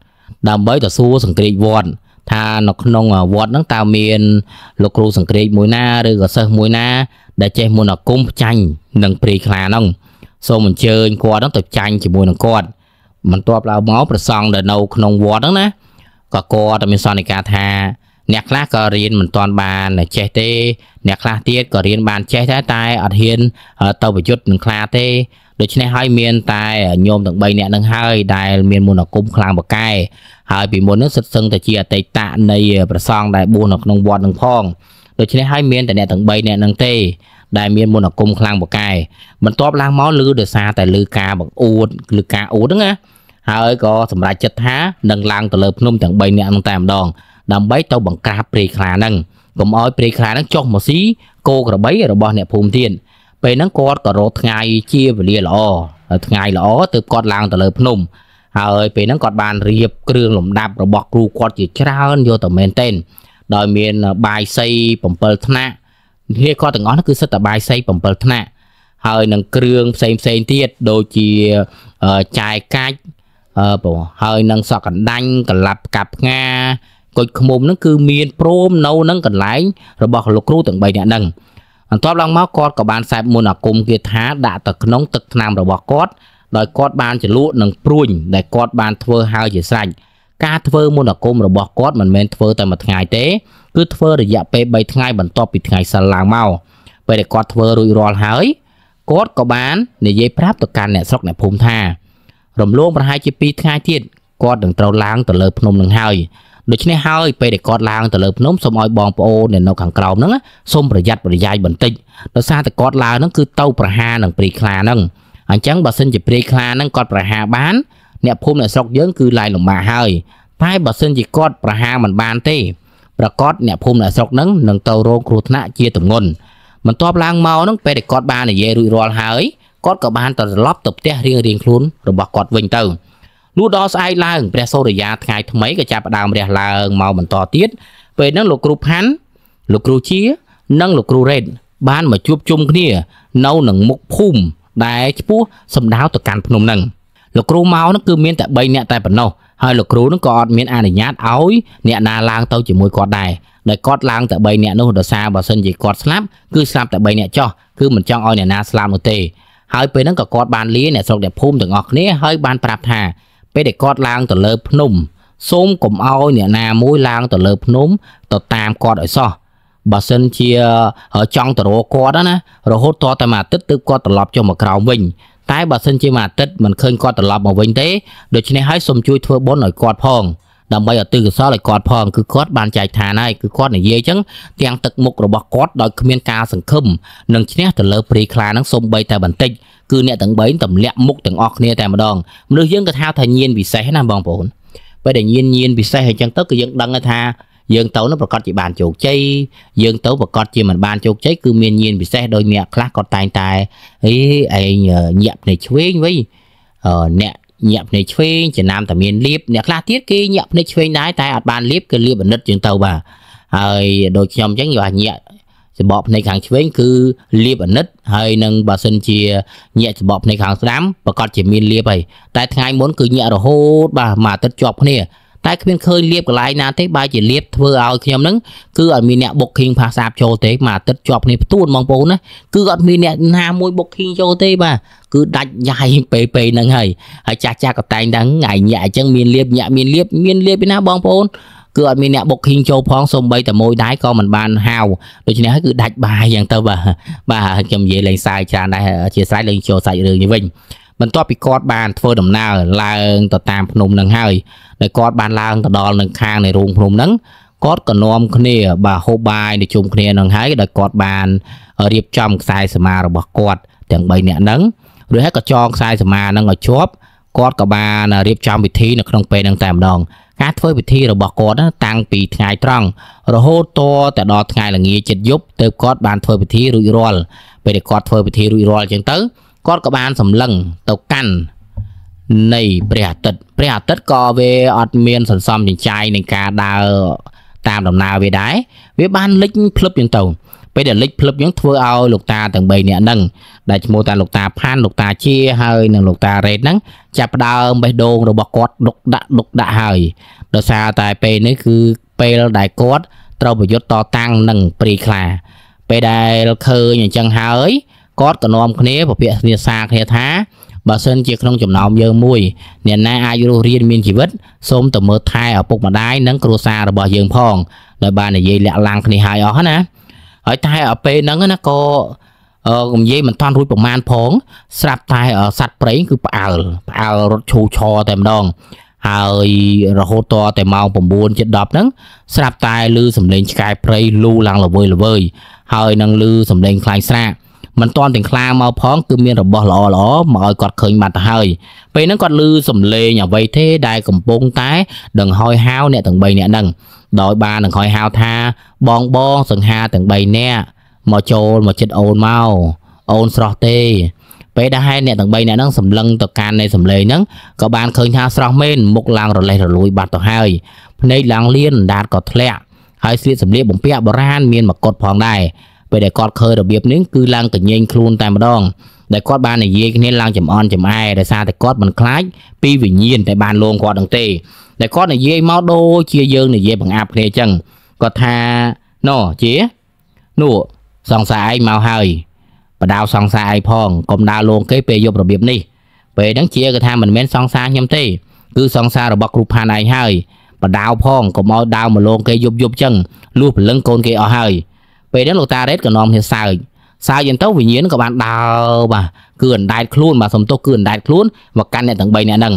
[SPEAKER 1] ដើម្បីទៅសួរសង្គ្រេតវត្តថានៅក្នុងវត្តហ្នឹងតើមានលោកគ្រូសង្គ្រេតមួយណាឬក៏សិស្សមួយណាដែលចេះមន្តអាគមចាញ់នឹងព្រាយខ្លាហ្នឹងសូមអញ្ជើញគាត់ហ្នឹងទៅចាញ់ជាមួយនឹងគាត់បន្ទាប់ឡើងមកប្រសង់ដែលនៅក្នុងវត្តហ្នឹងណាក៏គាត់តែមានសន្និការថា អ្នកខ្លះក៏រៀនមិនទាន់បានចេះទេ អ្នកខ្លះទៀតក៏រៀនបានចេះដែរតែអត់ហ៊ានទៅប្រយុទ្ធនឹងខ្លាទេដូច្នេះហើយមានតែញោមទាំង3នាក់នឹងហើយដែលមានមន្តអាគមខ្លាំងបកែហើយពីមុននឹងសិតសឹងតែជាអតីតនៃប្រសងដែលបួសនៅក្នុងវត្តនឹងផងដូច្នេះហើយមានតែអ្នកទាំង3នាក់នឹងទេដែលមានមន្តអាគមខ្លាំងបកែបន្ទាប់ឡើងមកលឺដោយសារតែលឺការបង្អួតឬការអួតហ្នឹងណាហើយក៏សម្រេចចិត្តថានឹងឡើងទៅលើភ្នំទាំង3នាក់ហ្នឹងតែម្ដងដើម្បី ទៅបង្ក្រាបព្រៃខ្លាហ្នឹងកុំឲ្យព្រៃខ្លាហ្នឹងចុះមកស៊ីគោក្របីរបស់អ្នកភូមិទៀតពេលហ្នឹងគាត់ក៏រត់ថ្ងៃជាវេលាល្អថ្ងៃល្អទើបគាត់ឡើងទៅលើ ភ្នំហើយពេលហ្នឹងគាត់បានរៀបគ្រឿងលំដាប់របស់គ្រូគាត់ជាច្រើនយកទៅមែនតែនដោយមានបាយសី7ថ្នាក់គ្នាគាត់ទាំងអស់នោះគឺសិតតបាយសី7ថ្នាក់ហើយនឹងគ្រឿងផ្សេងផ្សេងទៀតដូចជាចាយកាច់បងហើយនឹងសក់កណ្ដាញ់កលាប់កាប់ផ្ងាគុជឃុំនឹងគឺមានព្រមនៅនឹងកន្លែងរបស់លោកគ្រូទាំង3នាក់ហ្នឹងបន្ទាប់ឡើងមកគាត់ក៏បានសែបមុនអាគមគាថាដាក់ទៅក្នុងទឹកថ្នាំរបស់គាត់ដោយគាត់បានចលក់នឹងព្រួញដែលគាត់បានធ្វើហើយជាស្រេចការធ្វើមុនអាគមរបស់គាត់មិនមែនធ្វើតែមួយថ្ងៃទេគឺធ្វើរយៈពេល3ថ្ងៃបន្ទាប់ពីថ្ងៃសិលឡើងមកពេលដែលគាត់ធ្វើរួចរាល់ហើយគាត់ក៏បាននិយាយប្រាប់ទៅកាន់អ្នកស្រុកអ្នកភូមិថា រំលងប្រហែលជា2ថ្ងៃទៀតគាត់នឹងត្រូវឡើងទៅលើភ្នំនឹងហើយដូច្នេះហើយពេលដែលគាត់ឡើងទៅលើភ្នំសូមឲ្យបងប្អូននៅខាងក្រោមហ្នឹងសូមប្រយ័ត្នប្រយែងបន្តិចដោយសារតែគាត់ឡើងហ្នឹងគឺទៅប្រហារនឹងព្រីខ្លាហ្នឹងអញ្ចឹងបើសិនជាព្រីខ្លាហ្នឹងគាត់ប្រហារបាន អ្នកភូមិអ្នកស្រុកយើង គឺឡាយលំបាកហើយ តែបើសិនជាគាត់ប្រហារមិនបានទេប្រកាសអ្នកភូមិនៅស្រុកហ្នឹងនឹងទៅរងគ្រោះថ្នាក់ជាទំនន់បន្ទាប់ឡើងមកហ្នឹងពេលដែលគាត់បាននិយាយរួចរាល់ហើយគាត់ក៏បានត្រឡប់ទៅផ្ទះរៀងរៀងខ្លួនរបស់គាត់វិញទៅលុះដល់ស្អែកឡើងព្រះសូរិយាថ្ងៃថ្មីក៏ចាប់ផ្ដើមរះឡើងមកបន្តទៀតពេលហ្នឹងលោកគ្រូផាន់លោកគ្រូជា និងលោកគ្រូរ៉េតបានមកជួបជុំគ្នានៅនឹងមុខភូមិដែលឈ្មោះសម្ដៅទៅកាន់ភ្នំហ្នឹងលោកគ្រូមកហ្នឹងគឺមានតែ3នាក់តែប៉ុណ្ណោះហើយលោកគ្រូនឹងក៏អត់មានអនុញ្ញាតឲ្យ អ្នកណាឡើងទៅជាមួយគាត់ដែរដែលគាត់ឡើងតែ3នាក់នោះដោយសារបើសិនជាគាត់ស្លាប់គឺស្លាប់តែ3នាក់ចោះគឺមិនចង់ឲ្យអ្នកណាស្លាប់នោះទេហើយពេលហ្នឹងក៏គាត់បានលាអ្នកស្រុកអ្នកភូមិទាំងអស់គ្នាហើយបានប្រាប់ថា ពេលដែលគាត់ឡើងទៅលើ ភ្នំ សូមកុំឲ្យអ្នកណាមួយឡើង ទៅលើ ភ្នំ ទៅតាមគាត់ឲ្យសោះបើសិនជាចង់ទៅរកគាត់ណារហូតតតែមួយអាទិត្យទើបគាត់ត្រឡប់ចុះមកក្រោមវិញតែបើសិនជាមួយអាទិត្យមិនឃើញគាត់ត្រឡប់មកវិញទេដូច្នេះហើយសូមជួយធ្វើបុណ្យឲ្យគាត់ផង ដើម្បីឲ្យទិសកសលឲ្យគាត់ផងគឺគាត់បានចែកឋានហើយគឺគាត់និយាយចឹងទាំងទឹកមុខរបស់គាត់ដោយគ្មានការសង្ឃឹមនឹងឈ្នះទៅលើព្រីខ្លានឹងសូម្បីតែបន្តិចគឺអ្នកទាំង3ទម្លាក់មុខទាំងអស់គ្នាតែម្ដងមនុស្សយើងក៏ថាថាញៀនពិសេសណាបងប្អូនពេលដែលញៀនញៀនពិសេសអញ្ចឹងទៅគឺយើងដឹងថាយើងទៅនោះប្រកាសជាបានជោគជ័យយើងទៅប្រកាសជាមិនបានជោគជ័យគឺមានញៀនពិសេសដោយអ្នកខ្លះគាត់តែងតែអីឯងញាក់ភ្នែកឆ្វេងវិញអ្នកញាក់ភ្នែកឆ្វេងចំណាំតែមានលៀបអ្នកខ្លះទៀតគេញាក់ភ្នែកឆ្វេងដែរតែអត់បានលៀបគឺលៀបបណិតជាងទៅបាទហើយដូចខ្ញុំអញ្ចឹងយកញាក់សបកភ្នែកខាងឆ្វេងគឺលៀបអនិតហើយនឹងបើសិនជាញាក់សបកភ្នែកខាងស្ដាំប្រកាសជាមានលៀបហើយតែថ្ងៃមុនគឺញាក់រហូតបាទមួយអាទិត្យជាប់គ្នាតែគ្មានឃើញលៀបកន្លែងណាទេបែរជាលៀបធ្វើឲ្យខ្ញុំហ្នឹងគឺអត់មានអ្នក booking ផាសាបចូលទេមួយអាទិត្យជាប់គ្នាផ្ទួនបងប្អូនណាគឺអត់មានអ្នកណាមួយ booking ចូលទេបាទគឺដាច់យ៉ាយពេលពេលហ្នឹងហើយហើយចាស់ចាស់ក៏តែងដឹងថ្ងៃញាក់អញ្ចឹងមានលៀបញាក់មានលៀបមានលៀបពីណាបងប្អូន គឺអត់មានអ្នក booking ចូលផងសូម្បីតែមួយដែរក៏មិនបានហៅដូច្នេះហើយគឺដាច់បាយយ៉ាងទៅបាទបាទខ្ញុំនិយាយលេងសើចច្រើនដែរអធិស្ឋានលេងចូលសាច់រឿងនេះវិញបន្ទាប់ពីគាត់បានធ្វើដំណើរឡើងទៅតាមភ្នំនឹងហើយដោយគាត់បានឡើងទៅដល់នឹងខាងនៃរូងភ្នំនឹងគាត់ក៏នាំគ្នា បាទហូបបាយនៅជុំគ្នានឹងហើយដោយគាត់បានរៀបចំខ្សែសមារបស់គាត់ទាំង3នាក់នឹងរួចហើយក៏ចងខ្សែសមានឹងឲ្យជាប់គាត់ក៏បានរៀបចំពិធីនៅក្នុងពេលនឹងតែម្ដង ការធ្វើពិធីរបស់គាត់តាំងពីថ្ងៃត្រង់រហូតតទៅដល់ថ្ងៃល្ងាចចិត្តយប់ទើបគាត់បានធ្វើពិធីរួចរាល់ពេលដែលគាត់ធ្វើពិធីរួចរាល់អញ្ចឹងទៅគាត់ក៏បានសម្លឹងទៅកាន់នៃព្រះអាទិត្យព្រះអាទិត្យក៏វាអត់មានសន្សំចិញ្ចាយនឹងការដើរតាមដំណើរវាដែរវា បានលិចភ្លឹបយ៉ាងទៅពេលដែលលិចភ្លឹបយ៉ាងធ្វើឲ្យលោកតាទាំង3នាក់ហ្នឹងដែលឈ្មោះតាលោកតា ផានលោកតាជាហើយនិងលោកតារ៉េតហ្នឹងចាប់ផ្ដើមបេះដូងរបស់គាត់ដុកដាក់ដុកដាក់ហើយដោយសារតែពេលនេះគឺពេលដែលគាត់ត្រូវប្រយុទ្ធតតាំងនឹងព្រីខ្លាពេលដែលឃើញអញ្ចឹងហើយគាត់ក៏នាំគ្នាពភាគ្នាសាគ្នាថាបើសិនជាក្នុងចំណោមយើងមួយអ្នកណាអាចរស់រានមានជីវិតសូមទៅមើលថែឪពុកម្ដាយនិងគ្រួសាររបស់យើងផងដោយបាននិយាយលាក់ឡាំងគ្នាហើយអស់ណាហើយតែពេលហ្នឹងណាក៏អឺនិយាយមិនតាន់រួចប្រមាណផងស្រាប់តែសัตว์ប្រេងគឺផ្អើលផ្អើលរត់ឈូឆរតែម្ដងហើយរហូតតតែម៉ោង9ជិត10ហ្នឹងស្រាប់តែឮសំឡេងឆ្កែព្រៃលូឡើងល្វើយល្វើយហើយនឹងឮសំឡេងខ្លាញ់ស្រាក់មិនទាន់ទាំងខ្លាមកផងគឺមានរបស់ល្អល្អមកឲ្យគាត់ឃើញបាត់ទៅហើយពេលហ្នឹងគាត់ឮសំឡេងអ្វីទេដែលកំពុងតែដង្ហោយហាវអ្នកទាំង3នាក់ហ្នឹងដោយបានដង្ហោយហាវថាបងបងសង្ហាទាំង3នាក់មកចូលមកចិត្តអូនមកអូនស្រស់ទេពេលដែលហែអ្នកទាំង3អ្នកហ្នឹងសម្លឹងទៅកាន់នៃសម្លេងហ្នឹងក៏បានឃើញថាស្រស់មែនមុខឡើងរលេះរលួយបាត់ទៅហើយភ្នែកឡើងលៀនដាតក៏ធ្លាក់ហើយស្លៀកសម្លៀកបំពាក់បុរាណមានមកុដផងដែរពេលដែលគាត់ឃើញរបៀបនេះគឺឡើងកញេងខ្លួនតែម្ដងដែលគាត់បាននិយាយគ្នាឡើងចំអន់ចំអែដោយសារតែគាត់មិនខ្លាចពីវិញ្ញាណដែលបានលងគាត់នឹងទេដែលគាត់និយាយមកដូចជាយើងនិយាយបង្អាប់គ្នាអញ្ចឹងគាត់ថាណូជានោះសង្សារឯងមកហើយបដៅសង្សារឯងផងកុំដើរលង គេពេលយប់របៀបនេះពេលហ្នឹងជាគាត់ថាមិនមែនសង្សារខ្ញុំទេគឺសង្សាររបស់គ្រូផានឯងហើយបដៅផងកុំឲ្យដើរមកលងគេយប់យប់អញ្ចឹងលុះព្រលឹងកូនគេអស់ហើយពេលហ្នឹងលោកតារ៉េតក៏នាំគ្នាសើចសើចយ៉ាងទៅវិញ្ញាណក៏បានដើរបាទគឺអណ្ដែតខ្លួនបាទសំទោសគឺអណ្ដែតខ្លួនមកកាន់អ្នកទាំង3អ្នកហ្នឹង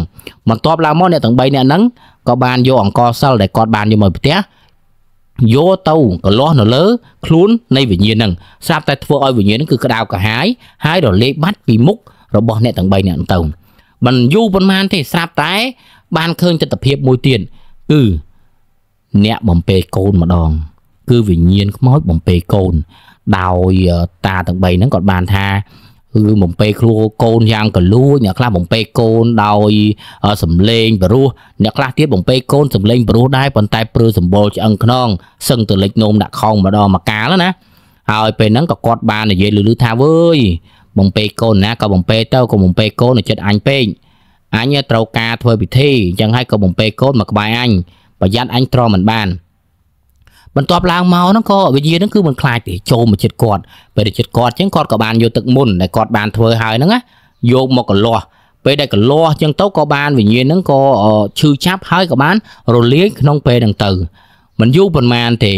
[SPEAKER 1] បន្ទាប់ឡើងមកអ្នកទាំង3អ្នកហ្នឹងក៏បានយកអង្គសិលដែលគាត់បានយកមកផ្ទះយកទៅកលាស់នៅលើខ្លួននៃវិញ្ញាណហ្នឹងស្រាប់តែធ្វើឲ្យវិញ្ញាណហ្នឹងគឺក្តៅក្រហាយហើយរលាយបាត់ពីមុខរបស់អ្នកទាំង3អ្នកហ្នឹងទៅមិនយូរប៉ុន្មានទេស្រាប់តែបានឃើញទស្សនវិជ្ជាមួយទៀតគឺអ្នកបំពេកូនម្ដងគឺវិញ្ញាណខ្មោចបំពេកូនដោយតាទាំង3ហ្នឹងគាត់បានថាគឺបំពេគ្រួកូនយ៉ាង កលួចអ្នកខ្លះបំពេកូនដោយសំលេងព្រោះអ្នកខ្លះទៀតបំពេកូនសំលេងព្រោះដែរប៉ុន្តែព្រឺសម្បល់ឆ្អឹងខ្នងសឹងទៅលិចនោមដាក់ខោងម្ដងមកកាលណាហើយពេលហ្នឹងក៏គាត់បាននិយាយលឺៗថាវើយបំពេកូនណាក៏បំពេទៅក៏បំពេកូននៅចិត្តអញពេកអញត្រូវការធ្វើពិធីអញ្ចឹងហើយក៏បំពេកូន មកក្បែរអញ ប្រយ័ត្នអញទ្រាំមិនបានបន្ទាប់ឡើងមកហ្នឹងក៏វិញ្ញាណហ្នឹងគឺមិនខ្លាចទេចូលមកជិតគាត់ពេលទៅជិតគាត់អញ្ចឹងគាត់ក៏បានយកទឹកមុនដែលគាត់បានធ្វើហើយហ្នឹងណាយកមកកលាស់ពេលដែលកលាស់អញ្ចឹងទៅក៏បានវិញ្ញាណហ្នឹងក៏ឈឺចាប់ហើយក៏បាន រលាយក្នុងពេលហ្នឹងទៅមិនយូរប៉ុន្មានទេ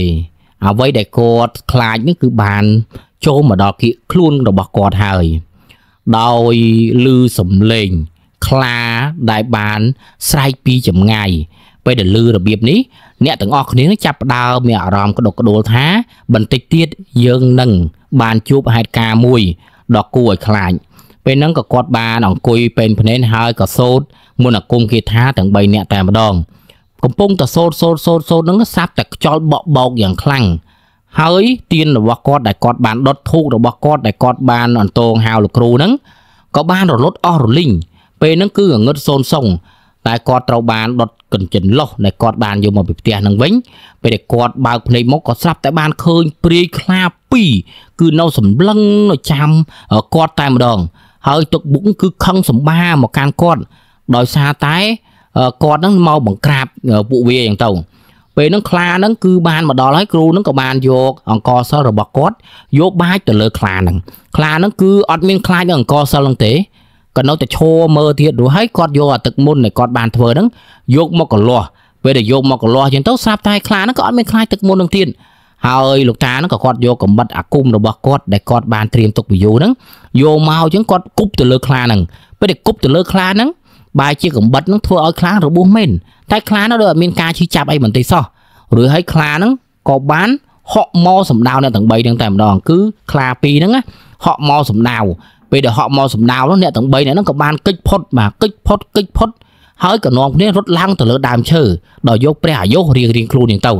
[SPEAKER 1] អ្វីដែលគាត់ខ្លាចហ្នឹងគឺបានចូលមកដល់គៀកខ្លួនរបស់គាត់ហើយដោយលឺសំឡេងខ្លាដែលបានស្រែកពីចម្ងាយពេលដែលឮរបៀបនេះអ្នកទាំងអស់គ្នាចាប់ផ្ដើមមានអារម្មណ៍ក្តុកក្តួលថា បន្តិចទៀតយើងនឹងបានជួបហេតុការណ៍មួយដ៏គួរឲ្យខ្លាច ពេលហ្នឹងក៏គាត់បានអង្គុយពេញភ្នែនហើយក៏សូត្រមន្តអាគមគាថាទាំង3នាក់តែម្ដង កំពុងតែសូត្រសូត្រសូត្រសូត្រហ្នឹងសាប់តែខ្យល់បក់បោកយ៉ាងខ្លាំងហើយទៀនរបស់គាត់ដែលគាត់បានដុតធូបរបស់គាត់ដែលគាត់បានអន្តងហៅលោកគ្រូហ្នឹងក៏បានរលត់អស់រលីងពេលហ្នឹងគឺងឹតសូនសុងតែគាត់ត្រូវបានដុតកញ្ចិនលោះដែលគាត់បានយកមកពីផ្ទះនឹងវិញ ពេលដែលគាត់បើកភ្នែកមកក៏ស្រាប់តែបានឃើញព្រាយខ្លាពីរគឺនៅសម្លឹងនៅចាំគាត់តែម្ដងហើយទឹកមុខគឺខឹងសម្បាមកកាន់គាត់ដោយសារតែគាត់នឹងមកបង្ក្រាបពួកវាយ៉ាងទៅពេលហ្នឹងខ្លាហ្នឹងគឺបានមកដល់ហើយគ្រូហ្នឹងក៏បានយក អង្គសិលរបស់គាត់យកបាចទៅលើ ខ្លាហ្នឹងខ្លាហ្នឹងគឺអត់មានខ្លាចនឹងអង្គសិលហ្នឹងទេក៏នៅតែឈរមើលទៀតរួចហើយគាត់យកអាទឹកមុនដែលគាត់បានធ្វើហ្នឹងយកមកកលាស់ពេលដែលយកមកកលាស់អញ្ចឹងទៅស្រាប់តែខ្លាហ្នឹងក៏អត់មានខ្លាចទឹកមុននឹងទៀតហើយលោកតាហ្នឹងក៏គាត់យកកំបិតអាគុំរបស់គាត់ដែលគាត់បានត្រៀមទុកពីយូរហ្នឹងយកមកអញ្ចឹងគាត់គប់ទៅលើខ្លាហ្នឹងពេលដែលគប់ទៅលើខ្លាហ្នឹងបែរជាកំបិតហ្នឹងធ្វើឲ្យខ្លារបួសមែនតែខ្លាហ្នឹងដូចអត់មានការឈឺចាប់អីបន្តិចសោះឬហើយខ្លាហ្នឹងក៏បានហក់មកសម្ដៅអ្នកទាំង3ហ្នឹងតែម្ដងគឺខ្លា2ហ្នឹងហក់មកសម្ដៅពេលដែលហក់មកសំណៅនោះអ្នកទាំង3នាក់ហ្នឹងក៏បានកិច្ចផុតបាទកិច្ចផុតកិច្ចផុតហើយក៏នាំគ្នារត់ឡើងទៅលើដើមឈើដល់យកព្រះអាយុរៀងរៀងខ្លួនយ៉ាងទៅ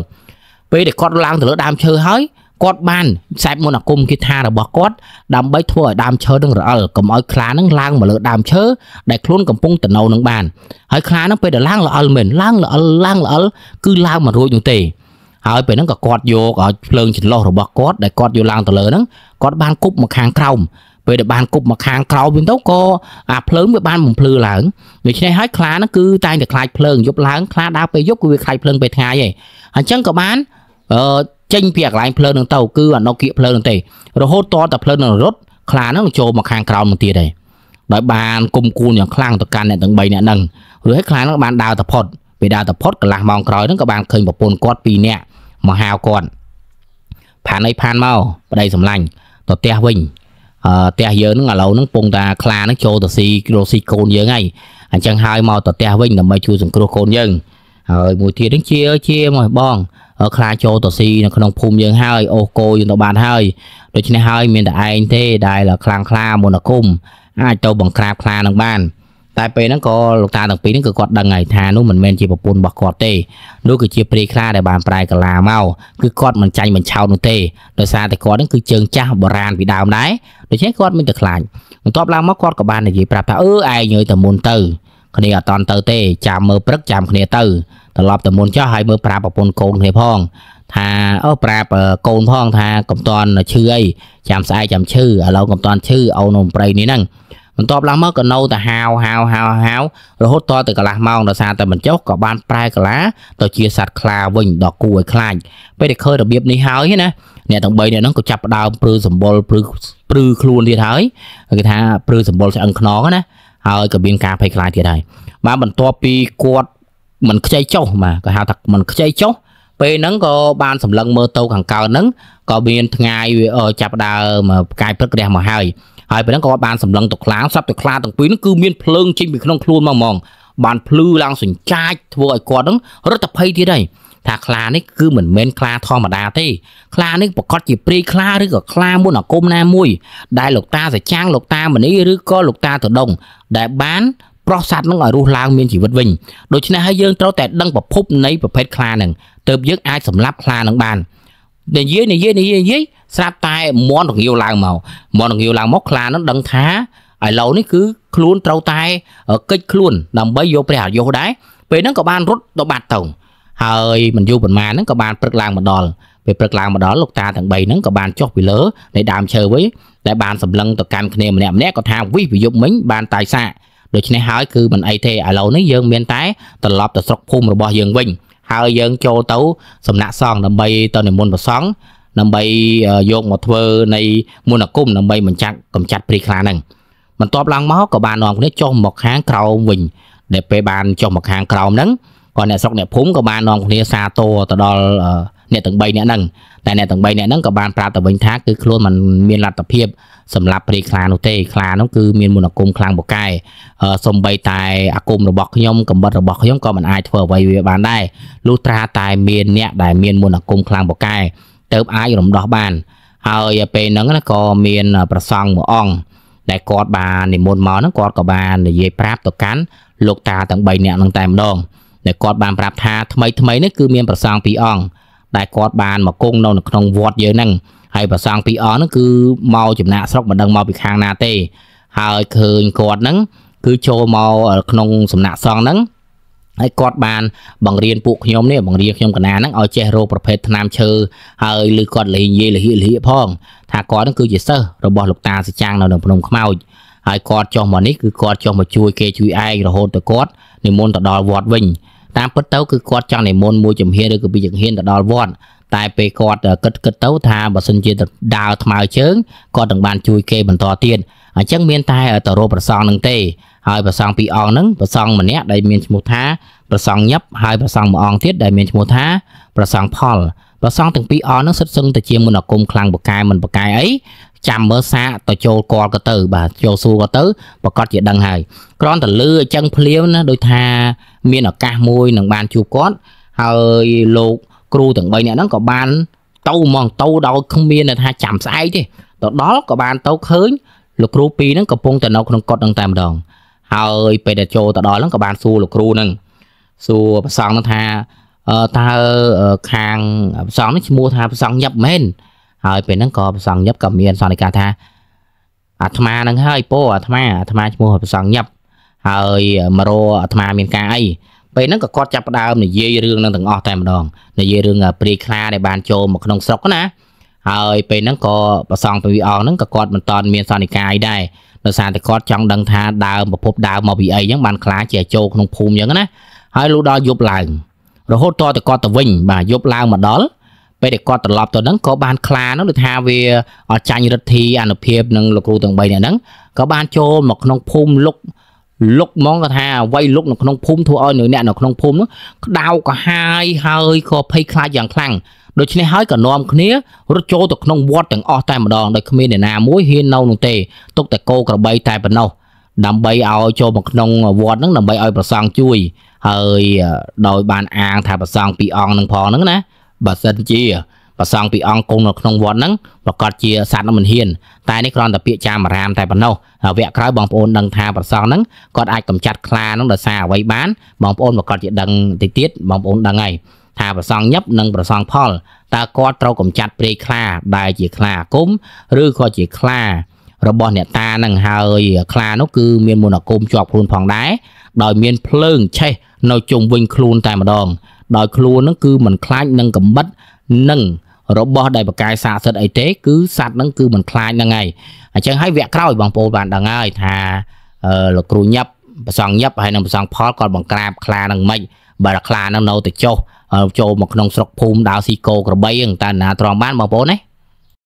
[SPEAKER 1] ពេលដែលគាត់ឡើងទៅលើដើមឈើហើយគាត់បានខ្សែមន្តអាគមគាថារបស់គាត់ដើម្បីធ្វើឲ្យដើមឈើនឹងរអិលកុំឲ្យខ្លានឹងឡើងមកលើដើមឈើដែលខ្លួនកំពុងតំណោនឹងបានហើយខ្លានឹងពេលដែលឡើងរអិលមែនឡើងរអិលឡើងរអិលគឺឡើងមិនរួចនោះទេហើយពេលហ្នឹងក៏គាត់យកឲ្យភ្លើងចន្លោះរបស់គាត់ដែលគាត់យកឡើងទៅលើហ្នឹងគាត់បានគប់មកខាងក្រោមពេលដែលបានគប់មកខាងក្រោយវិញទៅក៏អាភ្លើងវាបានបំភ្លឺឡើងដូច្នេះហើយខ្លាហ្នឹងគឺតែងតែខ្លាចភ្លើងយប់ឡើងខ្លាដើរពេលយប់គឺវាខ្លាចភ្លើងពេលថ្ងៃឯងអញ្ចឹងក៏បានអឺចេញពីកន្លែងភ្លើងនឹងទៅគឺអនុគៀកភ្លើងនឹងទេរហូតតតែភ្លើងនឹងរត់ខ្លានឹងចូលមកខាងក្រោមនឹងទៀតឯងដោយបានគុំគួនយ៉ាងខ្លាំងទៅកាន់អ្នកទាំង3អ្នកហ្នឹងរួចហើយខ្លានឹងបានដើរទៅផុតពេលដើរទៅផុតកន្លះម៉ោងក្រោយហ្នឹងក៏បានឃើញប្រពន្ធគាត់2នាក់មកហៅគាត់ផានអីផានមកប្តីសម្លាញ់ទៅផ្ទះវិញផ្ទះយើងហ្នឹងឥឡូវហ្នឹងពងតាខ្លាហ្នឹងចូលទៅស៊ីគ្រូស៊ីកូនយើងហើយអញ្ចឹងហើយមកទៅផ្ទះវិញដើម្បីជួយសង្គ្រោះកូនយើងហើយមួយទៀតហ្នឹងជាជាមួយបងខ្លាចូលទៅស៊ីនៅក្នុងភូមិយើងហើយអូសគោយើងទៅបានហើយដូច្នេះហើយមានតែឯងទេដែលខ្លាំងខ្លាមុនអាគុំអាចទៅបង្ក្រាបខ្លានឹងបានតែពេលហ្នឹងក៏លោកតាទាំងពីរហ្នឹងក៏គាត់ដឹងហើយថានោះមិនមែនជាប្រពន្ធរបស់គាត់ទេនោះគឺជាព្រាយខ្លាដែលបានប្រែកាឡាមកគឺគាត់មិនចាញ់មិនឆោតនោះទេដោយសារតែគាត់ហ្នឹងគឺជើងចាស់បុរាណពីដើមដែរដូច្នេះគាត់មានតែខ្លាចបន្ទាប់ឡើងមកគាត់ក៏បាននិយាយប្រាប់ថាអឺឯងញយតែមុនទៅ គ្នាអត់តន់ទៅទេចាំមើលព្រឹកចាំគ្នាទៅត្រឡប់តែមុនចោះហើយមើលប្រាប់ប្រពន្ធកូនគ្នាផងថាអូប្រាប់កូនផងថាកំតនឈឺអីចាំស្អែកចាំឈឺឥឡូវកំតនឈឺអូននំប្រៃនេះហ្នឹងបន្ទាប់ឡើងមកក៏នៅតែហាវហាវហាវហាវរហូតតទៅកន្លះម៉ោងដល់សារតែបញ្ចុះក៏បានប្រែកាឡាទៅជាសត្វខ្លាវិញដល់គួរឲ្យខ្លាចពេលដែលឃើញរបៀបនេះហើយណាអ្នកទាំង3នាក់ហ្នឹងក៏ចាប់ផ្ដើមព្រឺសម្បល់ព្រឺព្រឺខ្លួនទៀតហើយគេថាព្រឺសម្បល់ឆ្អឹងខ្នងណាហើយក៏មានការភ័យខ្លាចទៀតហើយបាទបន្ទាប់ពីគាត់មិនខ្ចីចុះបាទក៏ហៅថាមិនខ្ចីចុះ ពេលហ្នឹងក៏បានសម្លឹងមើលទៅខាងកើតហ្នឹងក៏មានថ្ងៃវាចាប់ដើមផ្កាយព្រឹករះមកហើយហើយពេលហ្នឹងក៏គាត់បានសម្លឹងទៅខ្លាស្រាប់ទៅខ្លាទាំងពីរហ្នឹងគឺមានភ្លើងចេញពីក្នុងខ្លួនមកហ្មងបានភ្លឺឡើងសញ្ចាចធ្វើឲ្យគាត់ហ្នឹងរត់ទៅភ័យទៀតហើយថាខ្លានេះគឺមិនមែនខ្លាធម្មតាទេខ្លានេះប្រកាសជាព្រាយខ្លាឬក៏ខ្លាមុនអាគមណាមួយដែលលោកតាសចាំងលោកតាមនីឬក៏លោកតាតដងដែលបានប្រោះសัตว์នឹងឲ្យរស់ឡើងមានជីវិតវិញដូច្នេះហើយយើងត្រូវតែដឹងប្រភពនៃប្រភេទខ្លានឹងទើបយើងអាចសម្លាប់ខ្លានឹងបាន។និយាយនិយាយនិយាយនិយាយស្រាប់តែមន់រងាវឡើងមកមន់រងាវឡើងមកខ្លានឹងដឹងថាឥឡូវនេះគឺខ្លួនត្រូវតែកិច្ចខ្លួនដើម្បីយកព្រះអយុធដែរពេលហ្នឹងក៏បានរត់ទៅបាត់ទៅហើយមិនយូរប៉ុន្មានហ្នឹងក៏បានព្រឹកឡើងមកដល់ពេលព្រឹកឡើងមកដល់លោកតាទាំង3ហ្នឹងក៏បានចុះពីលើនៃដើមឈើវិញដែលបានសម្លឹងទៅកាន់គ្នាម្នាក់ម្នាក់ក៏ថាវិសវិយប់មិញបានតាយសាកដូច្នេះហើយគឺមិនអីទេឥឡូវនេះយើងមានតែត្រឡប់ទៅស្រុកភូមិរបស់យើងវិញហើយយើងចូលទៅសំណាក់សង្ឃដើម្បីទៅនិមន្តព្រះសង្ឃដើម្បីយកមកធ្វើនៃមុនអាគមដើម្បីបញ្ចាត់កំចាត់ព្រីខ្លាហ្នឹងបន្ទាប់ឡើងមកក៏បាននាំគ្នាចុះមកខាងក្រោមវិញដែលពេលបានចុះមកខាងក្រោមហ្នឹងក៏អ្នកស្រុកអ្នកភូមិក៏បាននាំគ្នាសាទរទៅដល់អ្នកទាំង3អ្នកហ្នឹងតែអ្នកទាំង3អ្នកហ្នឹងក៏បានប្រាប់ទៅវិញថាគឺខ្លួនមិនមានលទ្ធភាពសម្រាប់ព្រាយខ្លានោះទេខ្លានោះគឺមានមុនអាគមខ្លាំងបកែសំបីតែអាគមរបស់ខ្ញុំកំបិតរបស់ខ្ញុំក៏មិនអាច ធ្វើអ្វីវាបានដែរលុះត្រាតែមានអ្នកដែលមានមុនអាគមខ្លាំងបកែទៅអាចរំដោះបានហើយពេលហ្នឹងណាក៏មានប្រសង់មួយអង្គដែលគាត់បាននិមន្តមកហ្នឹងគាត់ក៏បាននិយាយប្រាប់ទៅកាន់លោកតាទាំង3នាក់ហ្នឹងតែម្ដងដែលគាត់បានប្រាប់ថាថ្មីថ្មីនេះគឺមានប្រសង់2អង្គដែលគាត់បានមកគង់នៅក្នុងវត្តយើងហ្នឹងហើយប្រសង់ពីរអង្គហ្នឹងគឺមកចំណាក់ស្រុកមិនដឹងមកពីខាងណាទេ ហើយឃើញគាត់ហ្នឹងគឺចូលមកក្នុងសំណាក់សង្ឃហ្នឹងហើយគាត់បាន បង្រៀនពួកខ្ញុំនេះបង្រៀនខ្ញុំកណាហ្នឹងឲ្យចេះរកប្រភេទថ្នាំឈើហើយឬគាត់លេងយាយលហិលហិផងថាគាត់ហ្នឹងគឺជាសិស្សរបស់លោកតាសិចាំងនៅក្នុងភ្នំខ្មោចហើយគាត់ចុះមកនេះគឺគាត់ចុះមកជួយ គេជួយឯងរហូតទៅគាត់និមន្តទៅដល់វត្តវិញតាមពិតទៅគឺគាត់ចង់និមន្តមួយជំហានឬក៏ពីរជំហានទៅដល់វត្តតែពេលគាត់គិតគិតទៅថាបើសិនជាដើរថ្មើរជើងគាត់នឹងបានជួយ គេបន្តទៀតអញ្ចឹងមានតែទៅរោប្រសងនឹងទេ ហើយប្រសងពីរអង្គហ្នឹងប្រសងម្នាក់ដែលមានឈ្មោះថាប្រសងញឹបហើយប្រសងមួយអង្គទៀតដែលមានឈ្មោះថាប្រសងផលប្រសងទាំងពីរអង្គហ្នឹងសិតសឹងតែជាមុនអាគមខ្លាំងបកាយមិនបកាយអីចាំមើលសាកទៅចូលគាល់ក៏ទៅបាទចូលសួរក៏ទៅប្រកាសជាដឹងហើយគ្រាន់តែលឺអញ្ចឹងភ្លាមណាដូចថាមានឱកាសមួយនឹងបានជួបគាត់ហើយលោកគ្រូទាំង3នាក់ហ្នឹងក៏បានទៅហ្មងទៅដោយគ្មាន ថាចាំស្អែកទេទៅដល់ក៏បានទៅឃើញលោកគ្រូពីរហ្នឹងកំពុងតែនៅក្នុងកត់ហ្នឹងតែម្ដងហើយ ពេលដែលចូលទៅដល់ហ្នឹងក៏បានសួរលោកគ្រូហ្នឹងសួរប្រសងហ្នឹងថាតើខាងប្រសងនេះឈ្មោះថាប្រសងញឹបមែនហើយពេលហ្នឹងក៏ប្រសងញឹបក៏មានសន្និកាថាអាត្មានឹងហើយពោអាត្មាអាត្មាឈ្មោះប្រសងញឹបហើយមករអាត្មាមានការអីពេលហ្នឹងក៏គាត់ចាប់ផ្ដើមនិយាយរឿងហ្នឹងទាំងអស់តែម្ដងនិយាយរឿងព្រាយខ្លាដែលបានចូលមកក្នុងស្រុកណាហើយពេលហ្នឹងក៏ប្រសងពវិអងហ្នឹងក៏គាត់មិនតាន់មានសន្និកាយដែរដោយសារតែគាត់ចង់ដឹងថាដើមប្រភពដើមមកពីអីចឹងបានខ្លា ជាចូលក្នុងភូមិចឹងណា ហើយលុះដល់យប់ឡើងរហូតតតែគាត់ទៅវិញ បាទយប់ឡើងមកដល់ពេលដែលគាត់ត្រឡប់ទៅហ្នឹងក៏បានខ្លានោះដូចថាវាចាញ់រិទ្ធីអនុភាពនិងលោកគ្រូទាំង3នាក់ហ្នឹងក៏បានចូលមកក្នុងភូមិលុកលុកហ្មងគាត់ថាវាយលុកនៅក្នុងភូមិធ្វើឲ្យអ្នកនៅក្នុងភូមិនោះក្តៅក៏ហាយហើយក៏ភ័យខ្លាចយ៉ាងខ្លាំងដូច្នេះហើយក៏នាំគ្នារត់ចូលទៅក្នុងវត្តទាំងអស់តែម្ដងដោយគ្មានអ្នកណាមួយហ៊ាននៅនោះទេទុកតែគោក្របីតែប៉ុណ្ណោះដើម្បីឲ្យចូលមកក្នុងវត្តហ្នឹងដើម្បីឲ្យប្រសង់ជួយហើយដោយបានអាងថាប្រសង់ពីរអង្គហ្នឹងផងហ្នឹងណាបើសិនជាប្រសងពីអង្គគង់នៅក្នុងវត្តហ្នឹងប្រកាសជាសត្វមិនហ៊ាន តែនេះគ្រាន់តែពាក្យចាមរាមតែប៉ុណ្ណោះវគ្គក្រោយបងប្អូនដឹងថាប្រសងហ្នឹងគាត់អាចកម្ចាត់ខ្លាហ្នឹងដោយសារអ្វីបានបងប្អូនប្រកាសជាដឹងតិចទៀតបងប្អូនដឹងហើយថាប្រសងញឹបនិងប្រសងផលតើគាត់ត្រូវកម្ចាត់ព្រៃខ្លាដែលជាខ្លាអាគមឬក៏ជាខ្លារបស់អ្នកតានឹងហើយខ្លានោះគឺមានមន្តអាគមជាប់ខ្លួនផងដែរដោយមានភ្លើងឆេះនៅជុំវិញខ្លួនតែម្ដងដោយខ្លួននឹងគឺមិនខ្លាចនឹងកំបិតនឹងរបស់ដែលបកាយសាសិទ្ធអីទេគឺសัตว์នឹងគឺមិនខ្លាចនឹងហើយអញ្ចឹងហើយវគ្គក្រោយ បងប្អូនបានដឹងហើយថាលោកគ្រូញាប់ប្រសងញាប់ហើយនឹងប្រសងផលគាត់បង្ក្រាប ខ្លានឹងមិនបើខ្លានឹងនៅតែចុះចូលមកក្នុងស្រុកភូមិដាវស៊ីកោក្របីហ្នឹងតើណាទ្រាំបានបងប្អូនណា